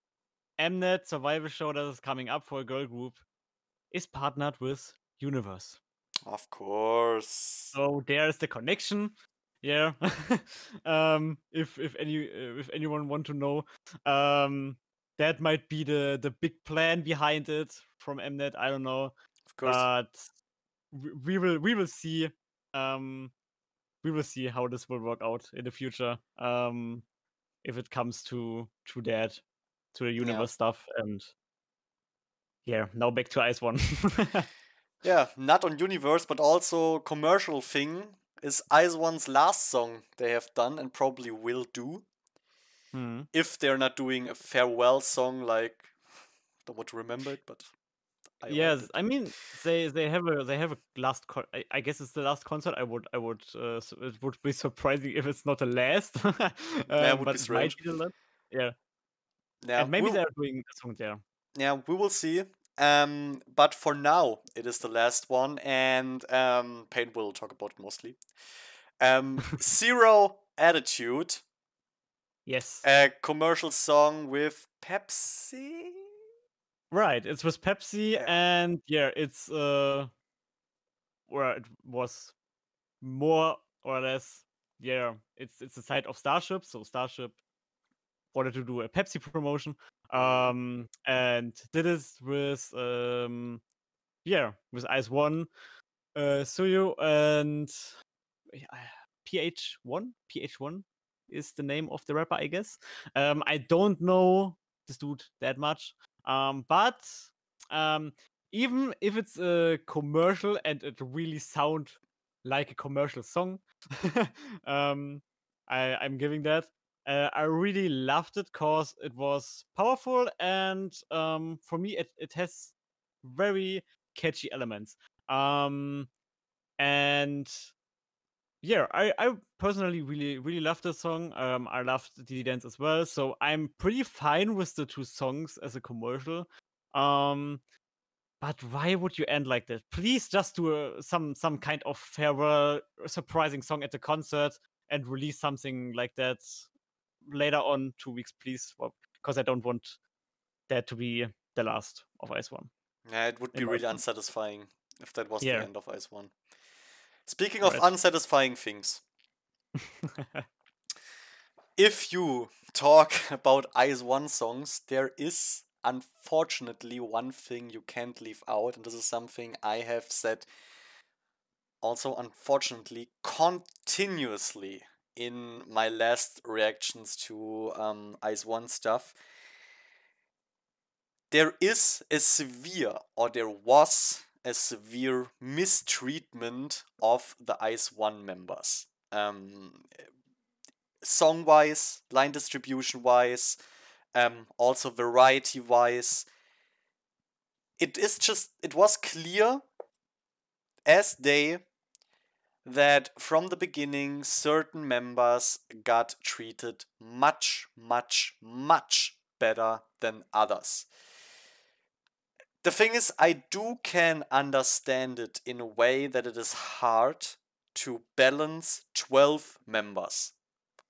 Mnet survival show that is coming up for a girl group is partnered with Universe. Of course. So there is the connection. Yeah. um, if if any uh, if anyone want to know, um, that might be the the big plan behind it from Mnet. I don't know. Of course. But we will we will see. Um, we will see how this will work out in the future. Um, if it comes to to that to the universe yeah. stuff and yeah now back to ice one yeah not on universe but also commercial thing is ice one's last song they have done and probably will do mm. if they're not doing a farewell song like don't want to remember it but I yes, I mean they they have a they have a last. Con- I, I, guess it's the last concert. I would I would uh, it would be surprising if it's not the last. um, that would be strange. Yeah. yeah. and maybe we'll, they're doing a song there. Yeah, we will see. Um, but for now, it is the last one, and um, Pain will talk about it mostly. Um, Zero Attitude. Yes. A commercial song with Pepsi. Right, it's with Pepsi, yeah. and yeah, it's uh, where it was more or less, yeah, it's it's the site of Starship, so Starship wanted to do a Pepsi promotion, um, and did it with um, yeah, with Ice One, uh, Suyu, and PH One, PH One is the name of the rapper, I guess. Um, I don't know this dude that much. Um, but um, even if it's a commercial and it really sound like a commercial song, um, I, I'm giving that. Uh, I really loved it because it was powerful and um, for me it, it has very catchy elements. Um, and yeah, I, I personally really really love this song. Um, I loved the Dance as well, so I'm pretty fine with the two songs as a commercial. Um, but why would you end like that? Please just do a, some some kind of farewell uh, surprising song at the concert and release something like that later on two weeks, please, because I don't want that to be the last of Ice One. Yeah, it would be really unsatisfying if that was yeah. the end of Ice One. Speaking of right. unsatisfying things. if you talk about Ice One songs, there is unfortunately one thing you can't leave out, and this is something I have said also unfortunately continuously in my last reactions to um, Ice One stuff. There is a severe, or there was a severe mistreatment of the Ice One members. Um, song wise, line distribution wise, um, also variety wise. It is just, it was clear as day that from the beginning certain members got treated much, much, much better than others the thing is, I do can understand it in a way that it is hard to balance 12 members.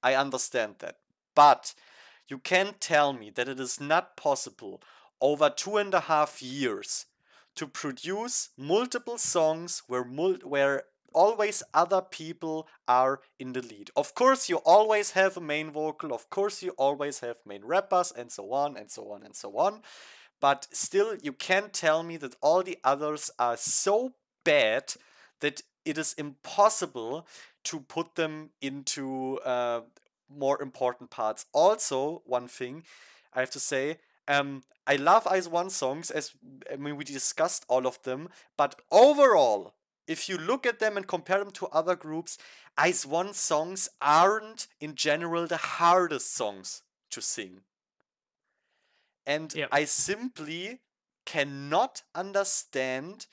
I understand that. But you can not tell me that it is not possible over two and a half years to produce multiple songs where, mul- where always other people are in the lead. Of course, you always have a main vocal, of course, you always have main rappers, and so on, and so on, and so on but still, you can tell me that all the others are so bad that it is impossible to put them into uh, more important parts. Also, one thing I have to say, um, I love Ice One songs as I mean we discussed all of them, but overall, if you look at them and compare them to other groups, Ice One songs aren't in general the hardest songs to sing. And yep. I simply cannot understand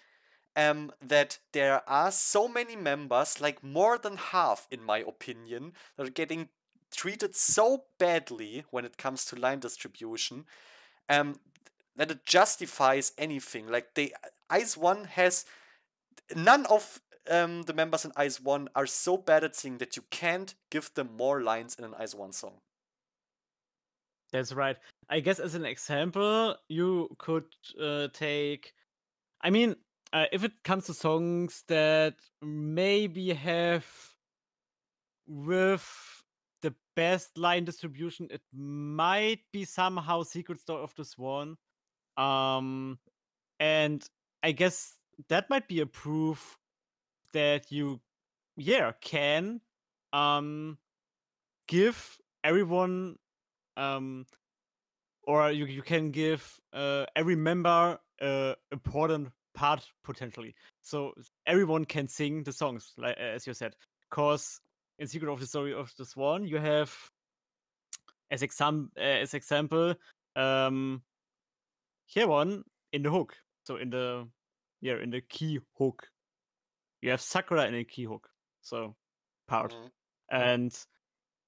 um, that there are so many members, like more than half, in my opinion, that are getting treated so badly when it comes to line distribution um, that it justifies anything. Like they, Ice One has none of um, the members in Ice One are so bad at singing that you can't give them more lines in an Ice One song. That's right. I guess as an example, you could uh, take. I mean, uh, if it comes to songs that maybe have with the best line distribution, it might be somehow Secret Story of the Swan. Um, and I guess that might be a proof that you, yeah, can um, give everyone um, or you, you can give uh, every member a important part potentially. So everyone can sing the songs, like as you said. Cause in Secret of the Story of the Swan, you have as exam as example um here one in the hook. So in the yeah in the key hook, you have Sakura in a key hook. So part, mm-hmm. and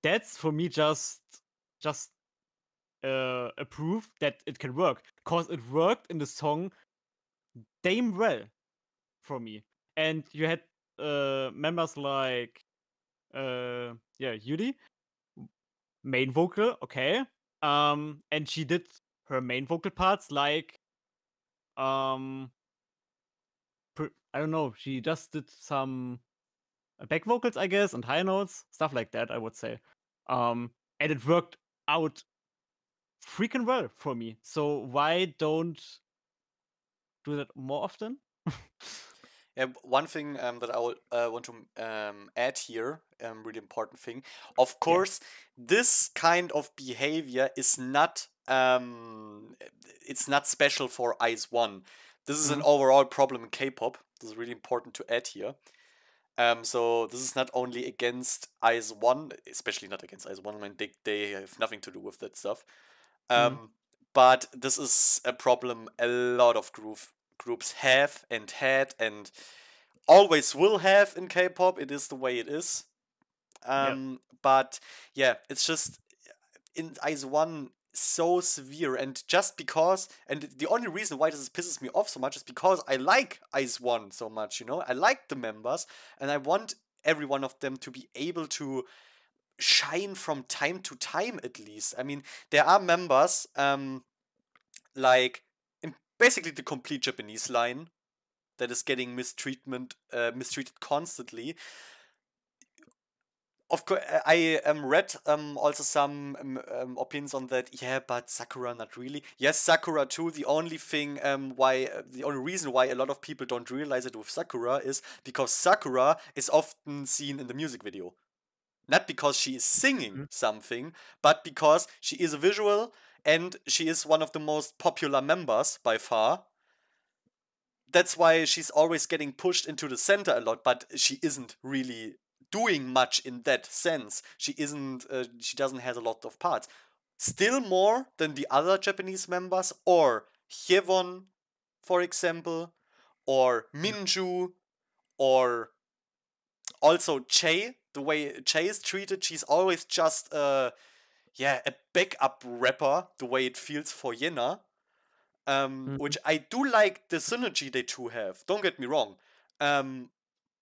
that's for me just just uh, a proof that it can work because it worked in the song damn well for me. And you had uh, members like uh, yeah Yuri, main vocal, okay, um, and she did her main vocal parts like um I don't know, she just did some uh, back vocals, I guess, and high notes, stuff like that, I would say. Um, and it worked out freaking well for me. So why don't do that more often? yeah, one thing um, that I uh, want to um, add here, um, really important thing. Of course, yeah. this kind of behavior is not um, eh, it's not special for Ice One. This is mm -hmm. an mm-hmm. overall problem in K-pop. This is really important to add here. Um, so this is not only against Eyes One, especially not against Eyes One. I mean, they they have nothing to do with that stuff. Um, mm. But this is a problem a lot of groove groups have and had and always will have in K-pop. It is the way it is. Um, yep. But yeah, it's just in Eyes One so severe and just because and the only reason why this pisses me off so much is because I like Ice One so much, you know? I like the members and I want every one of them to be able to shine from time to time at least. I mean, there are members um like in basically the complete Japanese line that is getting mistreatment uh, mistreated constantly of course, I um, read um, also some um, um, opinions on that. Yeah, but Sakura, not really. Yes, Sakura too. The only thing um, why, uh, the only reason why a lot of people don't realize it with Sakura is because Sakura is often seen in the music video. Not because she is singing mm -hmm. something, but because she is a visual and she is one of the most popular members by far. That's why she's always getting pushed into the center a lot, but she isn't really doing much in that sense. She isn't. Uh, she doesn't have a lot of parts. Still more than the other Japanese members, or Hyewon, for example, or Minju, or also Che. The way Che is treated, she's always just a uh, yeah, a backup rapper. The way it feels for Yena. Um, mm-hmm. which I do like the synergy they two have. Don't get me wrong, um,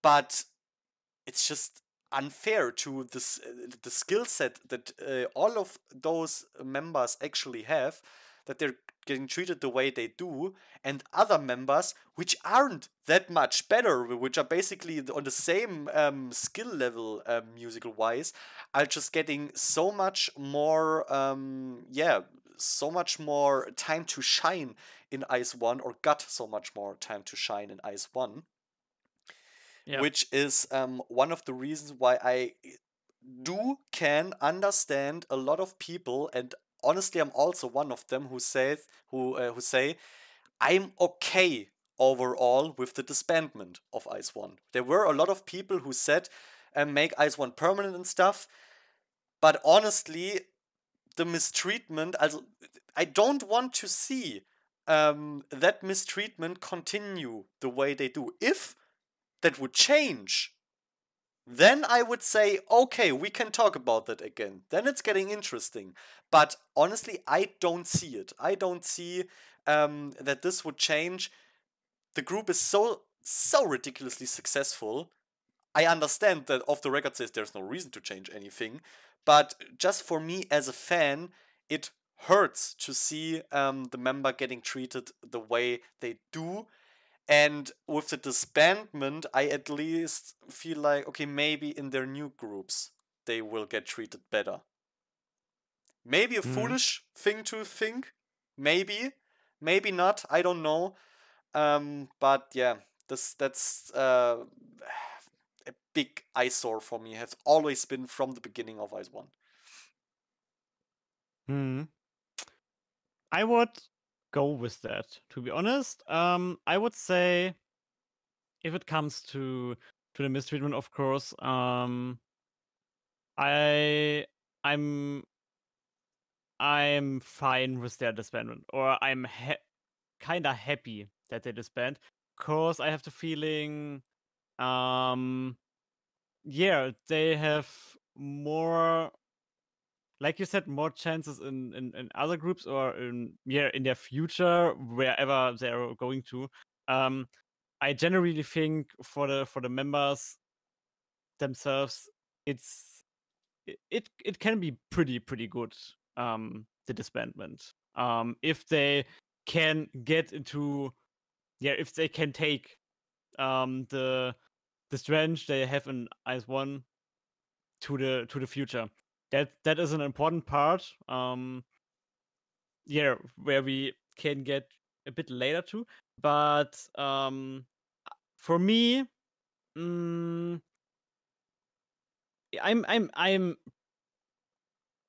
but it's just unfair to this uh, the skill set that uh, all of those members actually have that they're getting treated the way they do and other members which aren't that much better which are basically on the same um, skill level um, musical wise are just getting so much more um, yeah so much more time to shine in ice one or got so much more time to shine in ice one yeah. which is um, one of the reasons why I do can understand a lot of people, and honestly, I'm also one of them who says who uh, who say I'm okay overall with the disbandment of Ice One. There were a lot of people who said and uh, make Ice One permanent and stuff, but honestly, the mistreatment. Also, I don't want to see um, that mistreatment continue the way they do. If that would change, then I would say, okay, we can talk about that again. Then it's getting interesting. But honestly, I don't see it. I don't see um, that this would change. The group is so, so ridiculously successful. I understand that off the record says there's no reason to change anything. But just for me as a fan, it hurts to see um, the member getting treated the way they do and with the disbandment, I at least feel like, okay, maybe in their new groups they will get treated better. Maybe a mm. foolish thing to think. Maybe. Maybe not. I don't know. Um, but yeah, this that's uh, a big eyesore for me. Has always been from the beginning of Ice One. Hmm. I would go with that. To be honest, um, I would say if it comes to to the mistreatment, of course, um, I I'm I'm fine with their disbandment, or I'm ha- kind of happy that they disband, cause I have the feeling, um, yeah, they have more like you said, more chances in, in, in other groups or in yeah in their future, wherever they're going to. Um, I generally think for the for the members themselves, it's it it can be pretty pretty good. Um, the disbandment. Um, if they can get into, yeah, if they can take, um, the the strength they have in Ice One to the to the future that that is an important part. Um, yeah, where we can get a bit later to, but um, for me, mm, I'm I'm I'm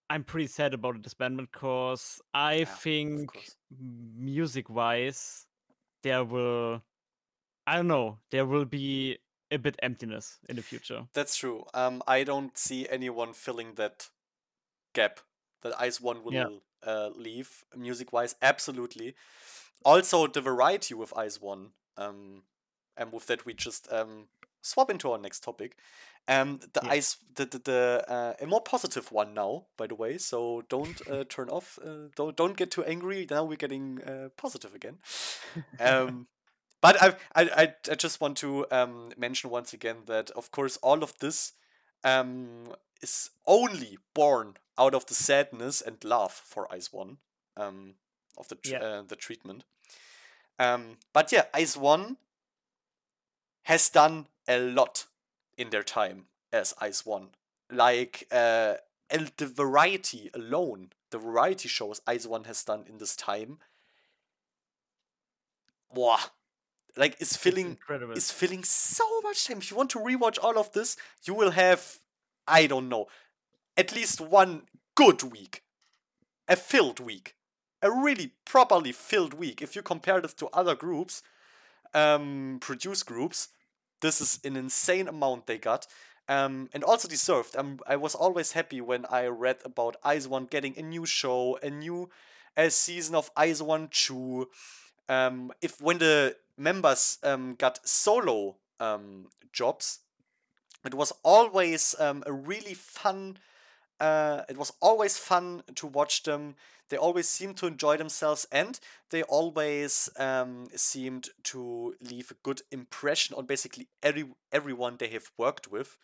I'm pretty sad about the disbandment because I yeah, think music wise there will I don't know there will be a bit emptiness in the future. That's true. Um, I don't see anyone filling that gap that Ice One will yeah. uh, leave music wise. Absolutely. Also, the variety with Ice One, um, and with that we just um, swap into our next topic. Um, the yeah. ice, the the, the uh, a more positive one now, by the way. So don't uh, turn off. Uh, don't don't get too angry. Now we're getting uh, positive again. Um, but I, I, I just want to um, mention once again that, of course, all of this um, is only born out of the sadness and love for Ice One um, of the, tr- yeah. uh, the treatment. Um, but yeah, Ice One has done a lot in their time as Ice One. Like uh, and the variety alone, the variety shows Ice One has done in this time. Wow, like it's filling it's, it's filling so much time. If you want to rewatch all of this, you will have I don't know, at least one good week. A filled week. A really properly filled week. If you compare this to other groups, um, produce groups, this is an insane amount they got. Um, and also deserved. Um, I was always happy when I read about Eyes One getting a new show, a new a season of Eyes One Chu, um, if when the members um, got solo um, jobs, it was always um, a really fun. Uh, it was always fun to watch them. They always seemed to enjoy themselves, and they always um, seemed to leave a good impression on basically every everyone they have worked with.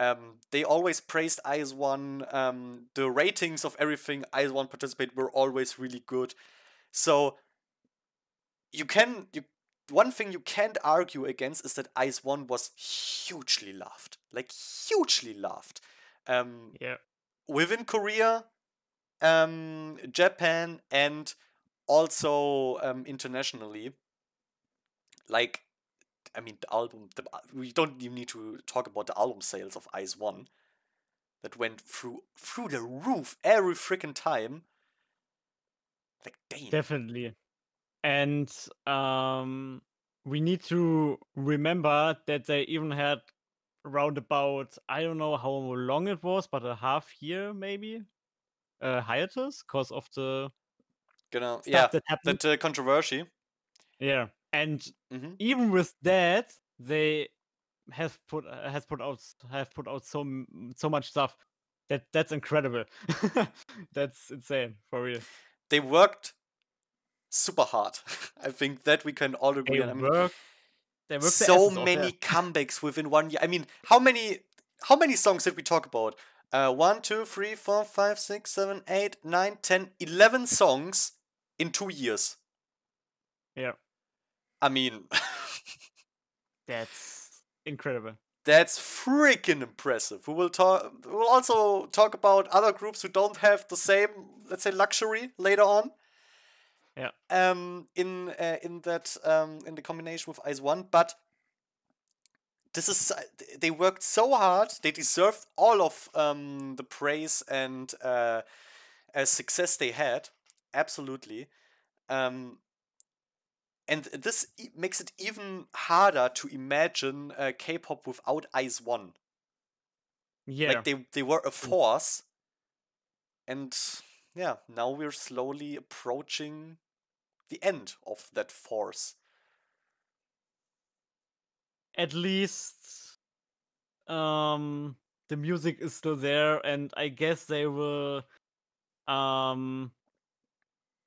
Um, they always praised IS1. Um, the ratings of everything IS1 participate were always really good. So you can you one thing you can't argue against is that Ice One was hugely loved, like hugely loved. Um, yeah. Within Korea, um, Japan, and also um, internationally. Like, I mean, the album. The, we don't even need to talk about the album sales of Ice One, that went through through the roof every freaking time. Like, damn. Definitely and um, we need to remember that they even had around about I don't know how long it was, but a half year maybe a hiatus because of the genau yeah that, happened. that uh, controversy. Yeah, and mm -hmm. even with that, they have put uh, has put out have put out so so much stuff that that's incredible. that's insane for real. They worked super hard. I think that we can all agree they on. work, they work so many comebacks within one year. I mean, how many how many songs did we talk about? Uh, one, two, three, four, five, six, seven, eight, nine, ten, eleven songs in two years. Yeah. I mean, that's incredible. That's freaking impressive. We will talk. We'll also talk about other groups who don't have the same, let's say, luxury later on. Yeah. Um, in uh, in that um, in the combination with Ice One, but this is uh, they worked so hard. They deserved all of um, the praise and uh, success they had. Absolutely. Um, and this e makes it even harder to imagine uh, K-pop without Ice One. Yeah, like they they were a mm. force, and yeah, now we're slowly approaching the end of that force. At least um the music is still there and I guess they will um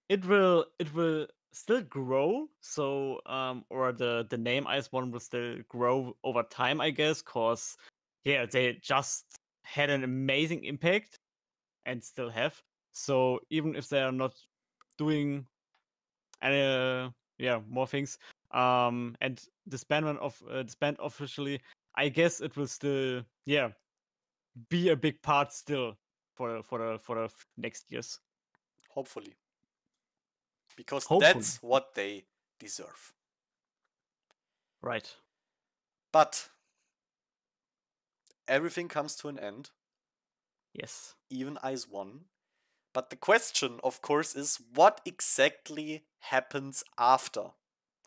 it will it will still grow so um or the the name ice one will still grow over time i guess cause yeah they just had an amazing impact and still have so even if they are not doing and uh, yeah, more things. Um, and disbandment of uh, disband officially. I guess it will still, yeah, be a big part still for for the for the next years. Hopefully, because Hopefully. that's what they deserve. Right. But everything comes to an end. Yes. Even Ice One. But the question, of course, is what exactly happens after?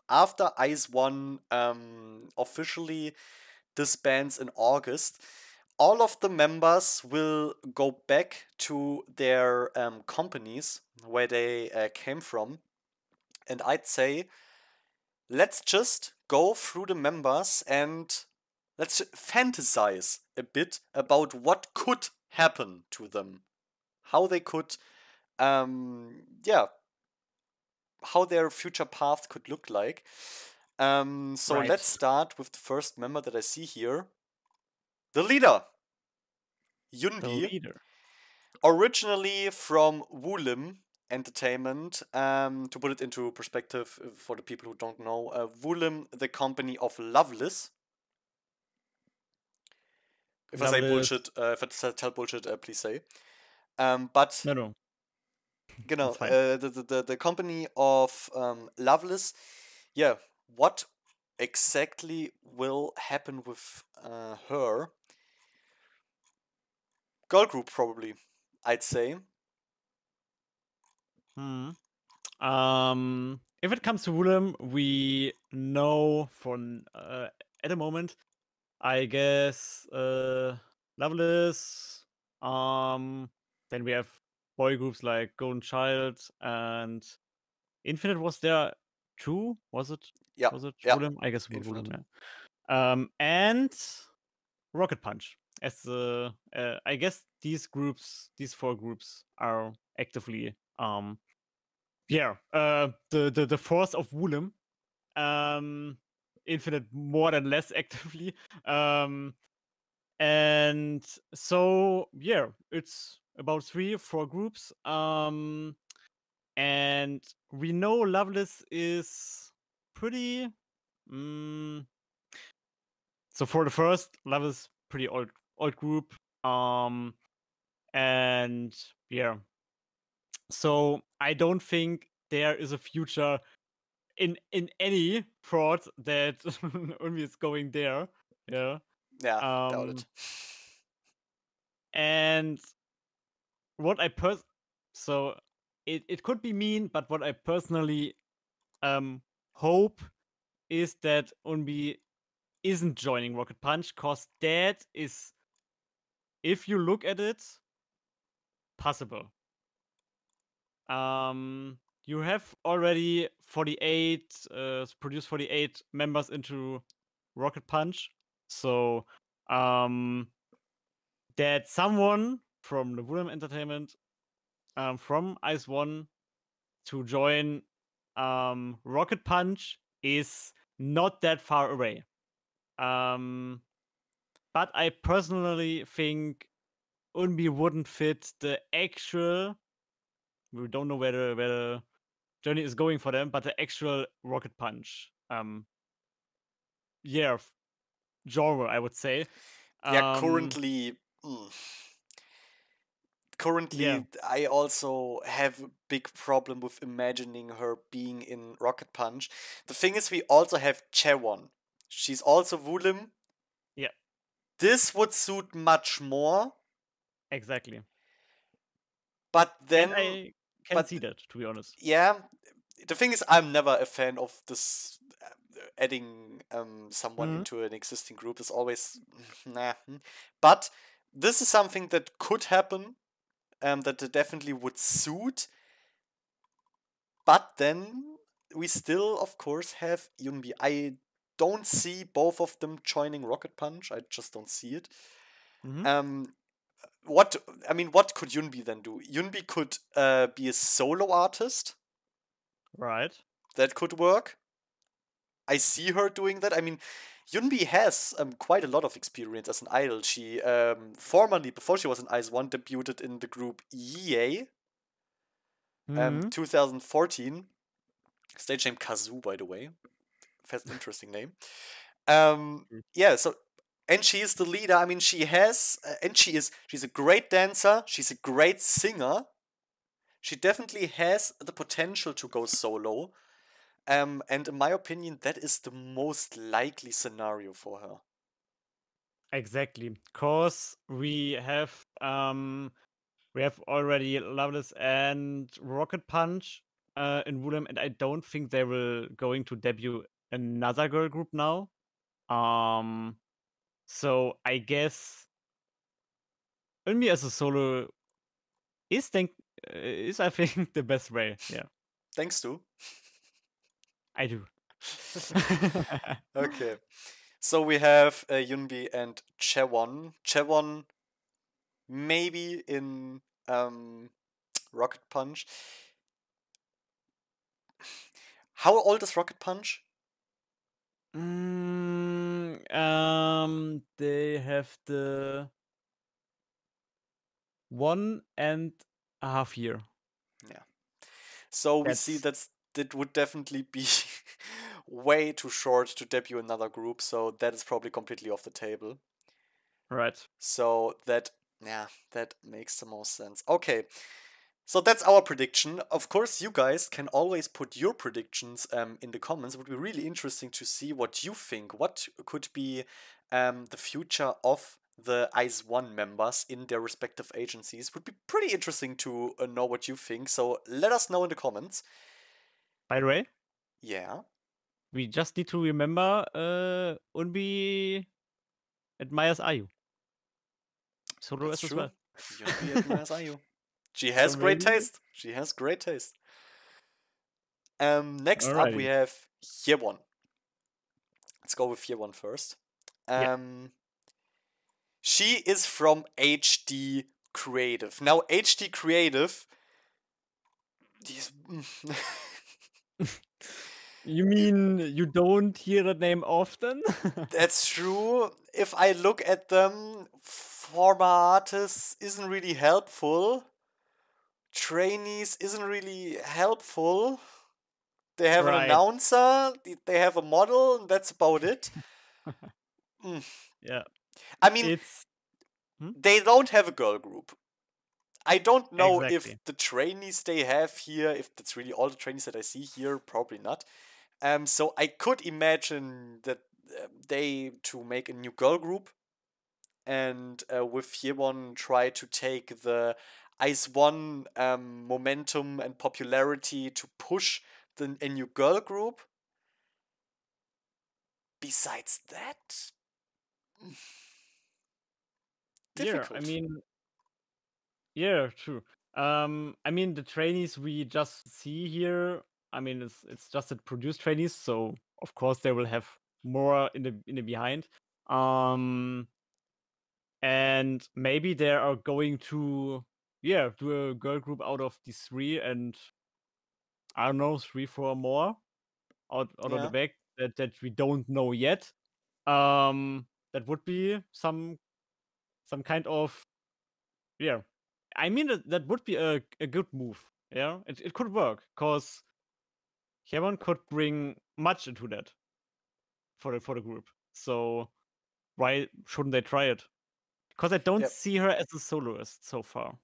After Ice One um, officially disbands in August, all of the members will go back to their um, companies where they uh, came from. And I'd say, let's just go through the members and let's fantasize a bit about what could happen to them how they could, um, yeah, how their future path could look like. Um, so right. let's start with the first member that I see here, the leader, Yunbi. The leader. Originally from Wulim, entertainment. Um, to put it into perspective uh, for the people who don't know, uh, Wulim, the company of Loveless. If Loveless. I say bullshit, uh, if I tell bullshit, uh, please say. Um, but no, no. Genau, uh, the, the, the company of um, Loveless. Yeah, what exactly will happen with uh, her? Girl group, probably, I'd say. Hmm. Um, if it comes to Willem, we know for uh, äh, at the moment, I guess uh, Loveless, um, then we have boy groups like Golden Child and Infinite was there too. Was it? Yeah. Was it yeah. I guess Rulem, yeah. Um, and Rocket Punch as the uh, I guess these groups, these four groups, are actively um, yeah, uh, the the the force of Wulum, um, Infinite more than less actively, um, and so yeah, it's about three or four groups. Um, and we know Lovelace is pretty. Um, so for the first, Lovelace pretty old old group. Um, and yeah, so I don't think there is a future in in any prod that only is going there. Yeah. Yeah. Um, doubt it. Um, and what I per so it, it could be mean, but what I personally um hope is that Unbi isn't joining Rocket Punch, cause that is if you look at it, possible. Um you have already 48 uh, produced 48 members into rocket punch so um that someone from the William Entertainment um, from Ice One to join um, Rocket Punch is not that far away. Um, but I personally think Unbi wouldn't fit the actual. We don't know where the, where the journey is going for them, but the actual Rocket Punch, um, yeah, genre I would say. Yeah, um, currently. Mm currently yeah. I also have a big problem with imagining her being in Rocket Punch. The thing is, we also have Chewon. She's also Wulim. Yeah. This would suit much more. Exactly. But then and I can but, see that, to be honest. Yeah. The thing is, I'm never a fan of this uh, adding um, someone mm-hmm. into an existing group is always nah. But this is something that could happen um, that definitely would suit. But then we still, of course, have Yunbi. I don't see both of them joining Rocket Punch. I just don't see it. Mm-hmm. Um, what I mean, what could Yunbi then do? Yunbi could uh, be a solo artist. Right. That could work. I see her doing that. I mean, Yunbi has um, quite a lot of experience as an idol. She um, formerly, before she was in IS one debuted in the group EA um, mm-hmm. 2014. Stage name Kazoo, by the way. That's an interesting name. Um, mm. yeah, so and she is the leader. I mean, she has, uh, and she is, she's a great dancer. She's a great singer. She definitely has the potential to go solo. Um, and in my opinion, that is the most likely scenario for her. Exactly, because we have um, we have already Loveless and Rocket Punch uh, in Wulim, and I don't think they will going to debut another girl group now. Um, so I guess Unmi as a solo is think uh, is I think the best way. Yeah. Thanks to. I do. okay. So we have uh, Yunbi and Chewon. Chewon, maybe in um, Rocket Punch. How old is Rocket Punch? Mm, um, they have the one and a half year. Yeah. So that's... we see that's it would definitely be way too short to debut another group, so that is probably completely off the table. Right. So that yeah, that makes the most sense. Okay. So that's our prediction. Of course, you guys can always put your predictions um, in the comments. It would be really interesting to see what you think. What could be um, the future of the ICE 1 members in their respective agencies? Would be pretty interesting to uh, know what you think. So let us know in the comments. By the way? Yeah. We just need to remember uh, Unbi admires Ayu. So That's as well. Ayu. She has so great maybe? taste. She has great taste. Um, next Alrighty. up, we have one. Let's go with year first. Um, yeah. She is from HD Creative. Now, HD Creative. These You mean you don't hear that name often? That's true. If I look at them, former artists isn't really helpful. Trainees isn't really helpful. They have right. an announcer, they have a model, and that's about it. mm. Yeah. I mean, hmm? they don't have a girl group. I don't know exactly. if the trainees they have here, if that's really all the trainees that I see here, probably not. Um, so I could imagine that uh, they to make a new girl group, and uh, with Yewon try to take the Ice One um, momentum and popularity to push the a new girl group. Besides that, difficult. Mm, yeah, I mean, yeah, true. Um, I mean, the trainees we just see here. I mean, it's it's just that produced trainees, so of course they will have more in the in the behind. Um, and maybe they are going to yeah do a girl group out of these three, and I don't know three four more out out yeah. of the back that that we don't know yet. Um, that would be some some kind of yeah I mean that, that would be a, a good move. Yeah, it, it could work because Heron could bring much into that for the for the group. So why shouldn't they try it? Because I don't yep. see her as a soloist so far.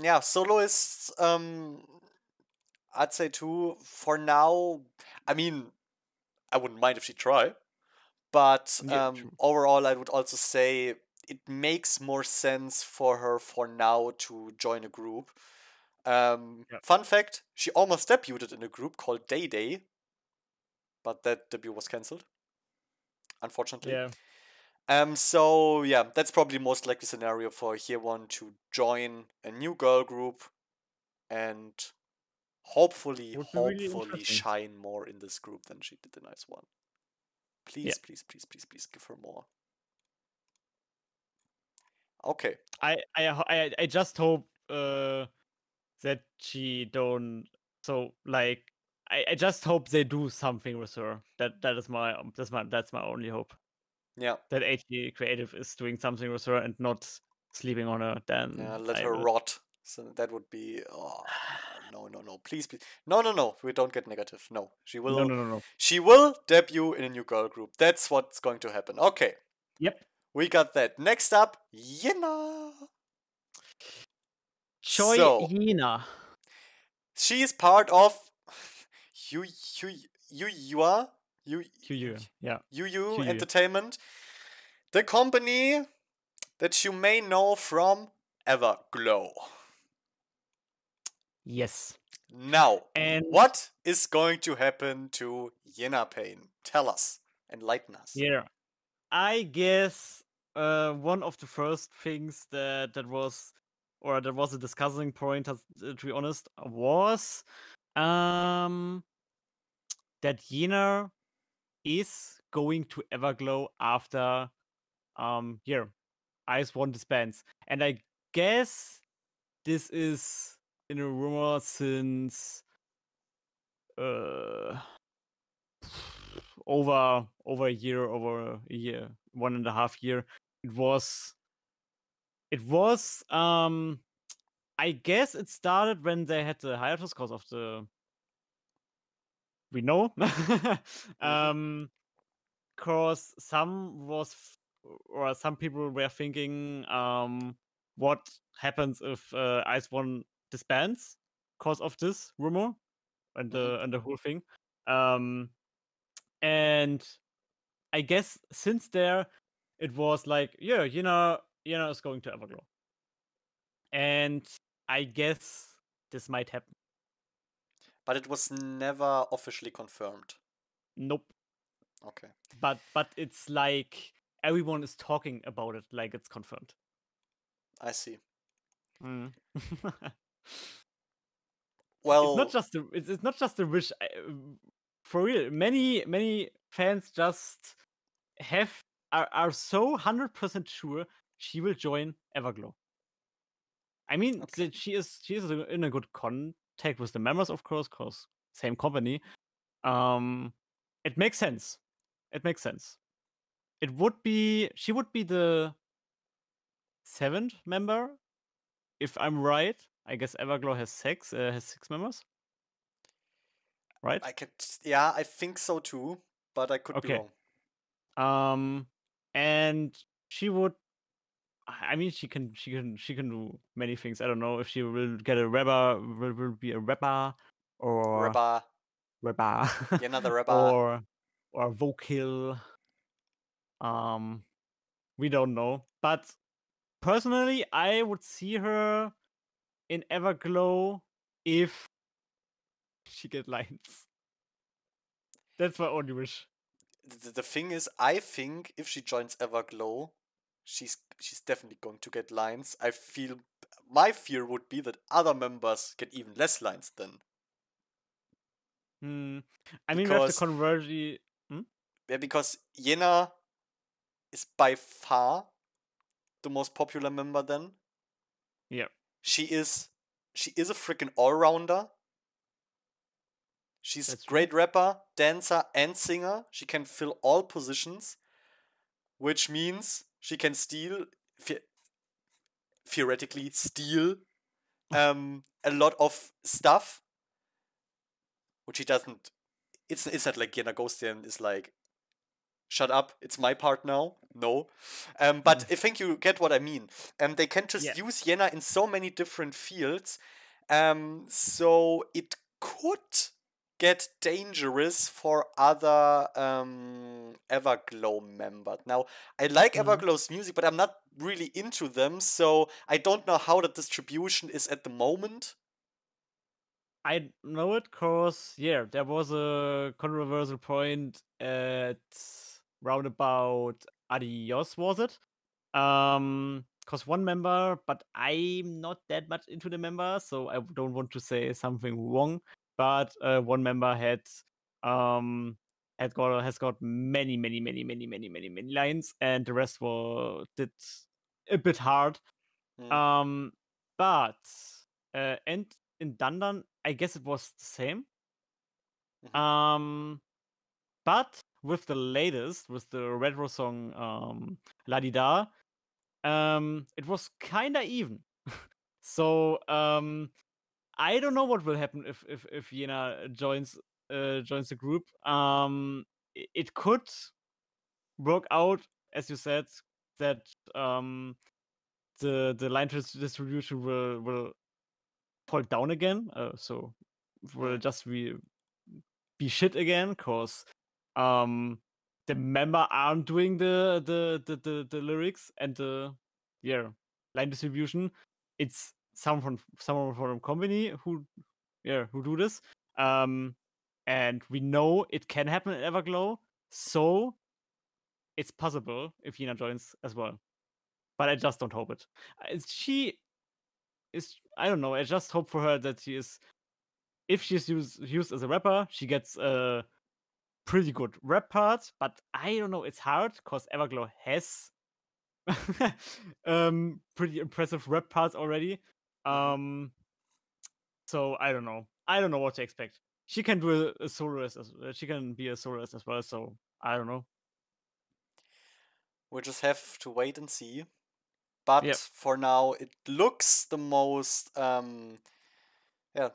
Yeah, soloists. Um, I'd say too. For now, I mean, I wouldn't mind if she try, but um, yeah, overall, I would also say it makes more sense for her for now to join a group. Um, Fun fact: she almost debuted in a group called Day Day, but that debut was cancelled, unfortunately. Yeah. Um. So yeah, that's probably most likely scenario for here one to join a new girl group, and hopefully, hopefully really shine more in this group than she did the nice One. Please, yeah. please, please, please, please give her more okay. I I I, I just hope uh, that she don't. So like, I, I just hope they do something with her. That that is my um, that's my that's my only hope. Yeah. That HD Creative is doing something with her and not sleeping on her. Then yeah, let I her will. rot. So that would be oh, no, no, no. Please, please, no, no, no. We don't get negative. No, she will. No, no, no, no. She will debut in a new girl group. That's what's going to happen. Okay. Yep we got that. Next up, Yena. Choi so, Yena. She is part of Yu Yu Yu Yua Yu Yu yeah Yu Yu Entertainment, the company that you may know from Everglow. Yes. Now, and what is going to happen to Yena Pain? Tell us, enlighten us. Yeah, I guess uh, one of the first things that that was or that was a discussing point uh, to be honest was um that Yener is going to Everglow after um here Ice One disbands. And I guess this is in a rumor since uh over over a year, over a year, one and a half year it was it was um I guess it started when they had the hiatus because of the we know mm-hmm. um because some was or some people were thinking um what happens if uh, Ice One disbands because of this rumor and mm-hmm. the and the whole thing um and I guess since there it was like, yeah, you know, you know, it's going to Everglow. And I guess this might happen. But it was never officially confirmed. Nope. Okay. But but it's like everyone is talking about it like it's confirmed. I see. Mm. well, it's not just a, it's, it's not just a wish. I, eh, uh, for real, many many fans just have are, are so 100% sure she will join Everglow. I mean, okay. she is she is in a good contact with the members, of course, cause same company. Um, it makes sense. It makes sense. It would be she would be the seventh member, if I'm right. I guess Everglow has six uh, has six members, right? I could, yeah, I think so too, but I could okay. be wrong. Um, and she would I mean, she can, she can, she can do many things. I don't know if she will get a rapper, will, will be a rapper, or rapper, rapper, another rapper, or or vocal. Um, we don't know. But personally, I would see her in Everglow if she get lines. That's my only wish the, the thing is, I think if she joins Everglow, she's she's definitely going to get lines. I feel my fear would be that other members get even less lines then. Hmm. I mean, because, we have to converge. The... Hmm? Yeah, because Jena is by far the most popular member then. Yeah. She is she is a freaking all rounder. She's a great true. rapper, dancer, and singer. She can fill all positions, which means she can steal, theoretically, steal um, a lot of stuff, which she doesn't. It's, it's not like Jenna Ghostian is like, shut up, it's my part now. No. Um, but mm. I think you get what I mean. And um, they can just yeah. use Jenna in so many different fields. Um, so it could get dangerous for other um, Everglow members. Now, I like mm Everglow's music, but I'm not really into them, so I don't know how the distribution is at the moment. I know it because, yeah, there was a controversial point at roundabout Adios, was it? Um, because one member, but I'm not that much into the member, so I don't want to say something wrong but uh, one member had um had got has got many many many many many many many lines, and the rest were did a bit hard. Um, but uh, and in Dandan, I guess it was the same. Mm-hmm. Um, but with the latest, with the retro song um, "La Di Da," um, it was kinda even. so um, I don't know what will happen if if if Jena joins uh, joins the group. Um, it could work out, as you said, that um, the the line distribution will will fall down again. Uh, so will mm. just be be shit again, cause um, the member aren't doing the the the the, the lyrics and the yeah line distribution. It's someone from someone from company who yeah who do this um and we know it can happen at everglow so it's possible if Yina joins as well but i just don't hope it uh, she is i don't know i just hope for her that she is if she's used, used as a rapper she gets a pretty good rap part but i don't know it's hard because everglow has um pretty impressive rap parts already Mm-hmm. Um, so I don't know. I don't know what to expect. She can do a, a soloist. As, uh, she can be a soloist as well. So I don't know. We'll just have to wait and see. But yep. for now, it looks the most um, yeah,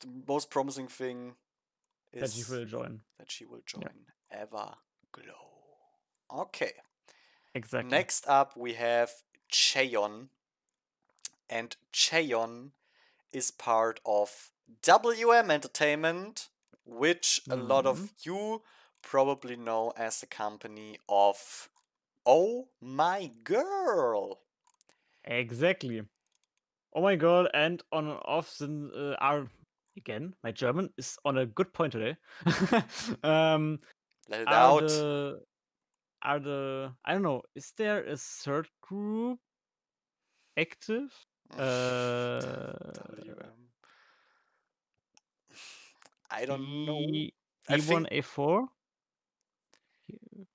the most promising thing is that she will join. That she will join yeah. glow. Okay. Exactly. Next up, we have Cheon and Cheon is part of WM Entertainment, which mm-hmm. a lot of mm-hmm. you probably know as the company of Oh My Girl. Exactly. Oh My god! and On and Off the, uh, are again. My German is on a good point today. um, Let it are out. The, are the I don't know? Is there a third group active? WM. I don't e, know. E1 think... A4.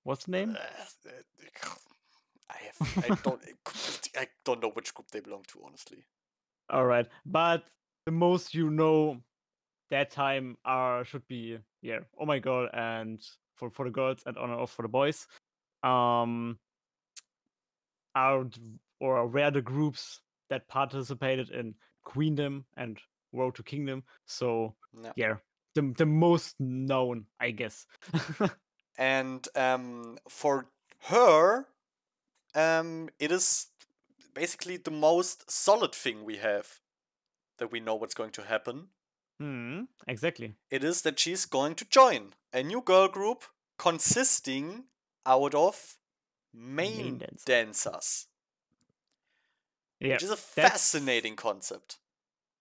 What's the name? Uh, I have. I don't. I don't know which group they belong to, honestly. All right, but the most you know that time are should be yeah. Oh my god, and for for the girls and on and off for the boys. Um, are or where the groups that participated in Queendom and Road to Kingdom. So yeah, yeah the the most known, I guess. and um, for her, um, it is basically the most solid thing we have that we know what's going to happen. Mm, exactly. It is that she's going to join a new girl group consisting out of main, main dancers. dancers yeah, which is a fascinating concept.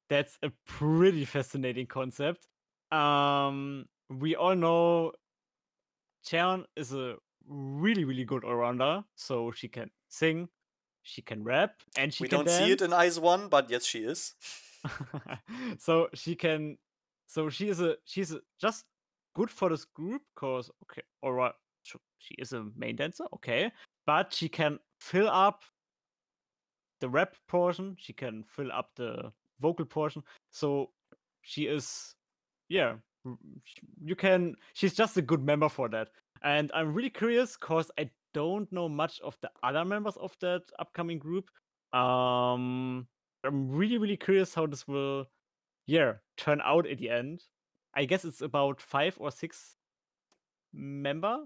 That's a pretty fascinating concept. Um, we all know Cheon is a really, really good all-rounder, so she can sing, she can rap, and she we don't dance. see it in Eyes One, but yes, she is. so she can, so she is a she's a, just good for this group because okay, all right, she is a main dancer, okay, but she can fill up the rap portion, she can fill up the vocal portion. So she is, yeah, you can. She's just a good member for that. And I'm really curious because I don't know much of the other members of that upcoming group. Um, I'm really, really curious how this will, yeah, turn out at the end. I guess it's about five or six member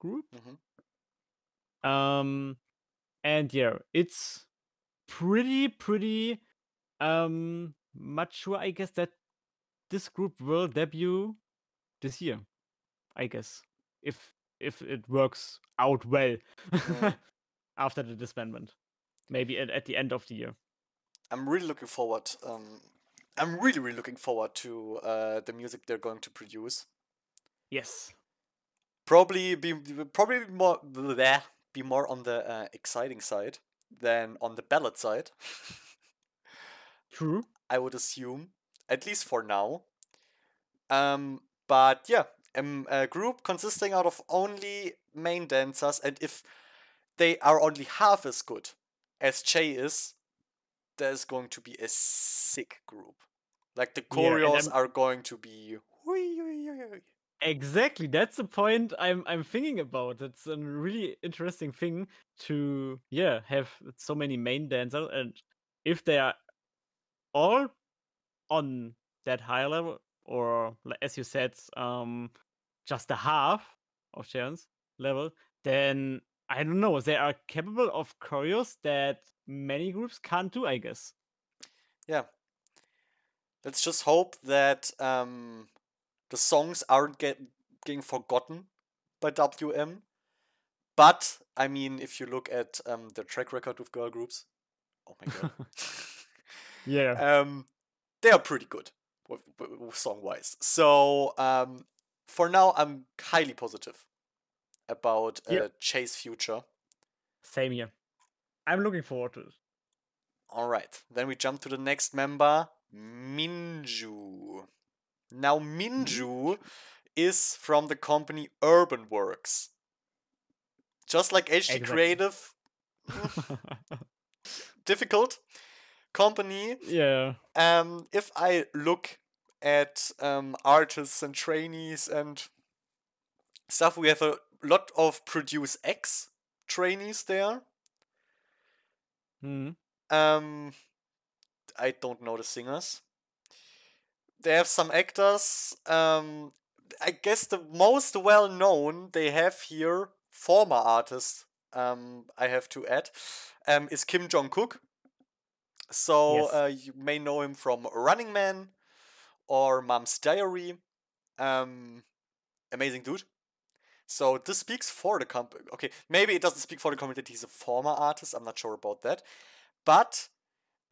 group. Mm-hmm. Um, and yeah, it's pretty, pretty um sure. I guess that this group will debut this year. I guess if if it works out well yeah. after the disbandment, maybe at, at the end of the year. I'm really looking forward. Um, I'm really really looking forward to uh, the music they're going to produce. Yes. Probably be probably more bleh, be more on the uh, exciting side than on the ballot side. True. I would assume, at least for now. Um, but yeah, um, a group consisting out of only main dancers, and if they are only half as good as Jay is, there's going to be a sick group. Like the choreos yeah, are going to be. Exactly. That's the point I'm I'm thinking about. It's a really interesting thing to yeah have so many main dancers, and if they are all on that high level, or as you said, um, just a half of Sharon's level, then I don't know. They are capable of choreos that many groups can't do, I guess. Yeah. Let's just hope that um, the songs aren't get, getting forgotten by WM. But, I mean, if you look at um, the track record with girl groups, oh my god. yeah. Um, they are pretty good song wise. So, um, for now, I'm highly positive about uh, Chase Future. Same here. I'm looking forward to it. All right. Then we jump to the next member, Minju. Now Minju is from the company Urban Works. Just like HD exactly. Creative. difficult company. Yeah. Um if I look at um artists and trainees and stuff, we have a lot of Produce X trainees there. Hmm. Um I don't know the singers they have some actors. Um, I guess the most well known they have here, former artist, um, I have to add, um, is Kim Jong Kook. So yes. uh, you may know him from Running Man or Mom's Diary. Um, amazing dude. So this speaks for the company. Okay, maybe it doesn't speak for the company that he's a former artist. I'm not sure about that. But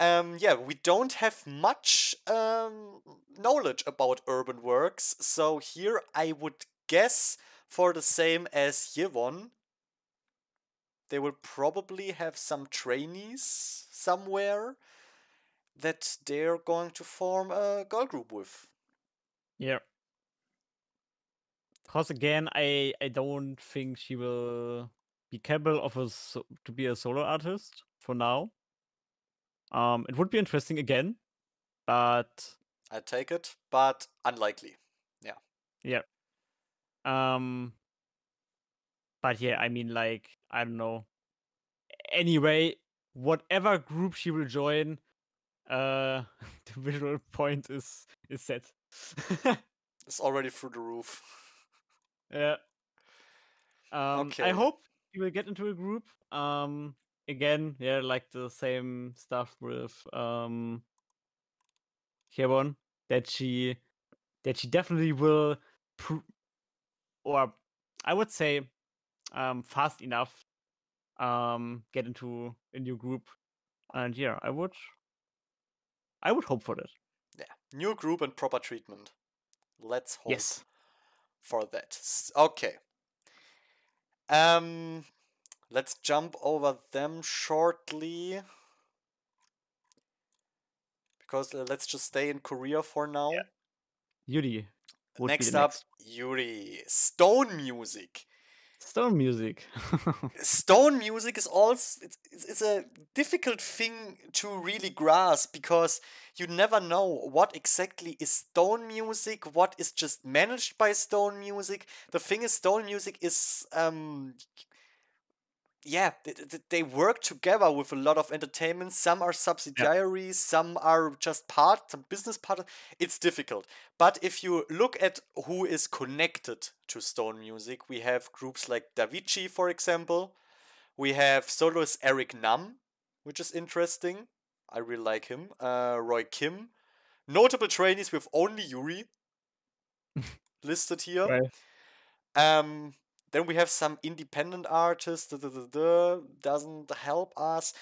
um, yeah, we don't have much um, knowledge about urban works, so here I would guess for the same as Yevon, they will probably have some trainees somewhere that they're going to form a girl group with. Yeah. Because again, I I don't think she will be capable of a to be a solo artist for now. Um, it would be interesting again, but I take it, but unlikely. Yeah. Yeah. Um. But yeah, I mean, like I don't know. Anyway, whatever group she will join, uh, the visual point is is set. it's already through the roof. Yeah. Um, okay. I hope you will get into a group. Um, again, yeah, like the same stuff with um Hebon that she that she definitely will pr- or I would say um fast enough um get into a new group and yeah, I would I would hope for that. Yeah, new group and proper treatment. Let's hope yes. for that. Okay. Um Let's jump over them shortly. Because uh, let's just stay in Korea for now. Yeah. Yuri. Next up, next. Yuri. Stone music. Stone music. Stone music is also it's, it's a difficult thing to really grasp because you never know what exactly is stone music, what is just managed by stone music. The thing is, stone music is um yeah, they, they work together with a lot of entertainment. Some are subsidiaries, yeah. some are just part, some business part. It's difficult. But if you look at who is connected to stone music, we have groups like Davichi, for example. We have soloist Eric Nam, which is interesting. I really like him. Uh, Roy Kim. Notable trainees with only Yuri listed here. Right. Um, then we have some independent artists, duh, duh, duh, doesn't help us.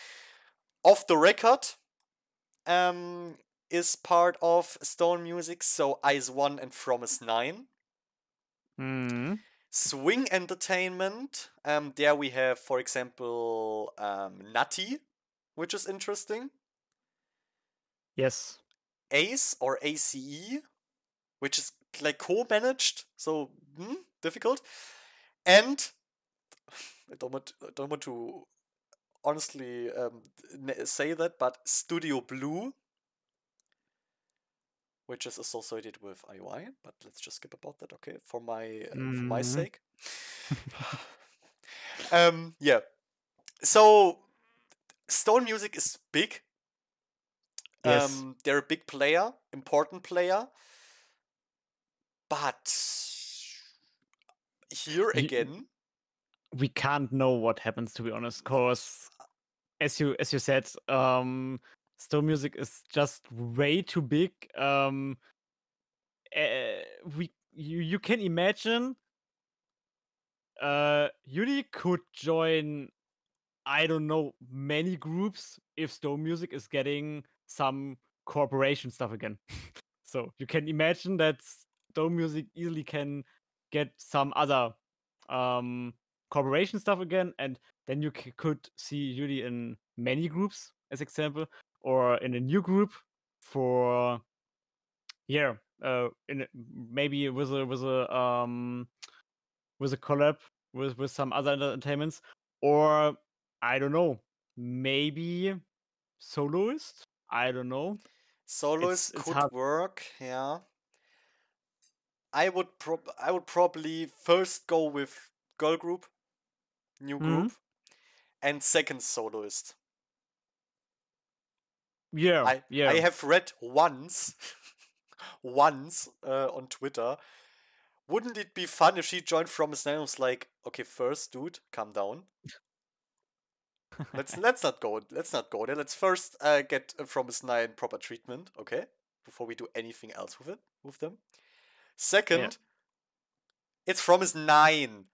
Off the record um, is part of Stone Music, so Eyes 1 and From is 9. Mm-hmm. Swing Entertainment, um, there we have, for example, um, Nutty, which is interesting. Yes. ACE or ACE, which is like co-managed, so hmm, difficult and I don't want, don't want to honestly um, say that, but Studio Blue, which is associated with IUI, but let's just skip about that, okay? For my uh, mm for my mm-hmm. sake. um, yeah. So Stone Music is big. Yes. Um, they're a big player, important player, but here again we, we can't know what happens to be honest because uh, as you as you said um stone music is just way too big um uh, we you, you can imagine uh yuri could join i don't know many groups if stone music is getting some cooperation stuff again so you can imagine that stone music easily can get some other um, corporation stuff again, and then you c- could see Yuri in many groups, as example, or in a new group for yeah, uh, in maybe with a with a um with a collab with with some other entertainments, or I don't know, maybe soloist. I don't know. Soloist it's, could it's work, yeah. I would pro- I would probably first go with girl group, new mm-hmm. group, mm-hmm. and second soloist. Yeah, I, yeah. I have read once, once uh, on Twitter. Wouldn't it be fun if she joined from a name? Was like, okay, first, dude, calm down. let's let's not go. Let's not go there. Let's first uh, get uh, from a nine proper treatment, okay, before we do anything else with it with them. Second, yeah. it's from his nine.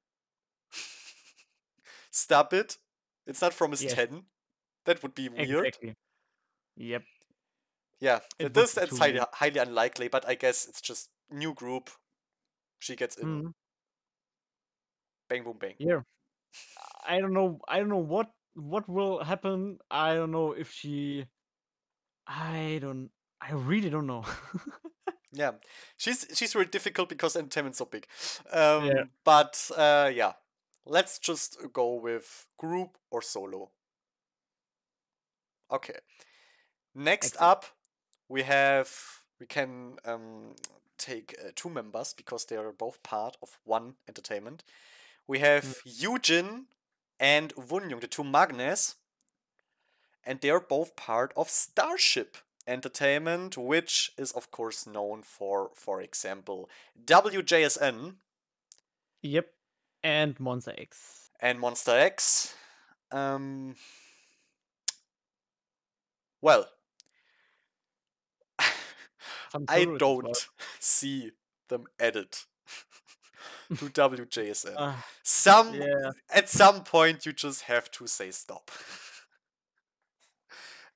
Stop it. It's not from his ten. That would be weird. Exactly. Yep. Yeah, it this it's highly, highly unlikely, but I guess it's just new group. She gets in. Mm. Bang, boom, bang. Yeah. I don't know. I don't know what what will happen. I don't know if she. I don't. I really don't know. Yeah, she's she's really difficult because entertainment's so big. Um, yeah. But uh, yeah, let's just go with group or solo. Okay. Next Excellent. up, we have we can um, take uh, two members because they are both part of one entertainment. We have mm. Eugene and Wunyoung, the two Magnets, and they are both part of Starship entertainment, which is of course known for, for example, WJSN. Yep, and Monster X. And Monster X. Um, well, I don't see them added to WJSN. Uh, ah, some yeah. at some point you just have to say stop.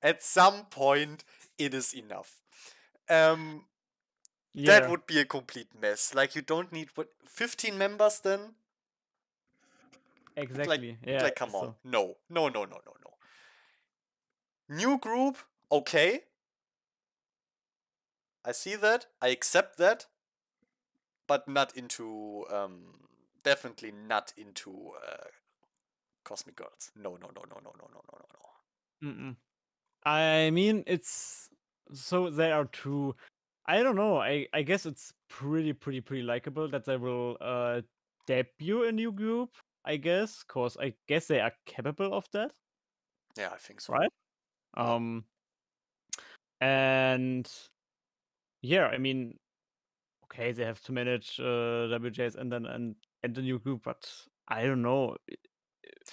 at some point it is enough. Um, yeah. That would be a complete mess. Like you don't need what fifteen members then. Exactly. Like, yeah. Like come so. on, no, no, no, no, no, no. New group, okay. I see that. I accept that. But not into, um, definitely not into uh, Cosmic Girls. No, no, no, no, no, no, no, no, no, no. mm I mean, it's so there are two. I don't know. I I guess it's pretty pretty pretty likable that they will uh debut a new group. I guess, cause I guess they are capable of that. Yeah, I think so. Right. Um. And yeah, I mean, okay, they have to manage uh, WJs and then and and the new group, but I don't know.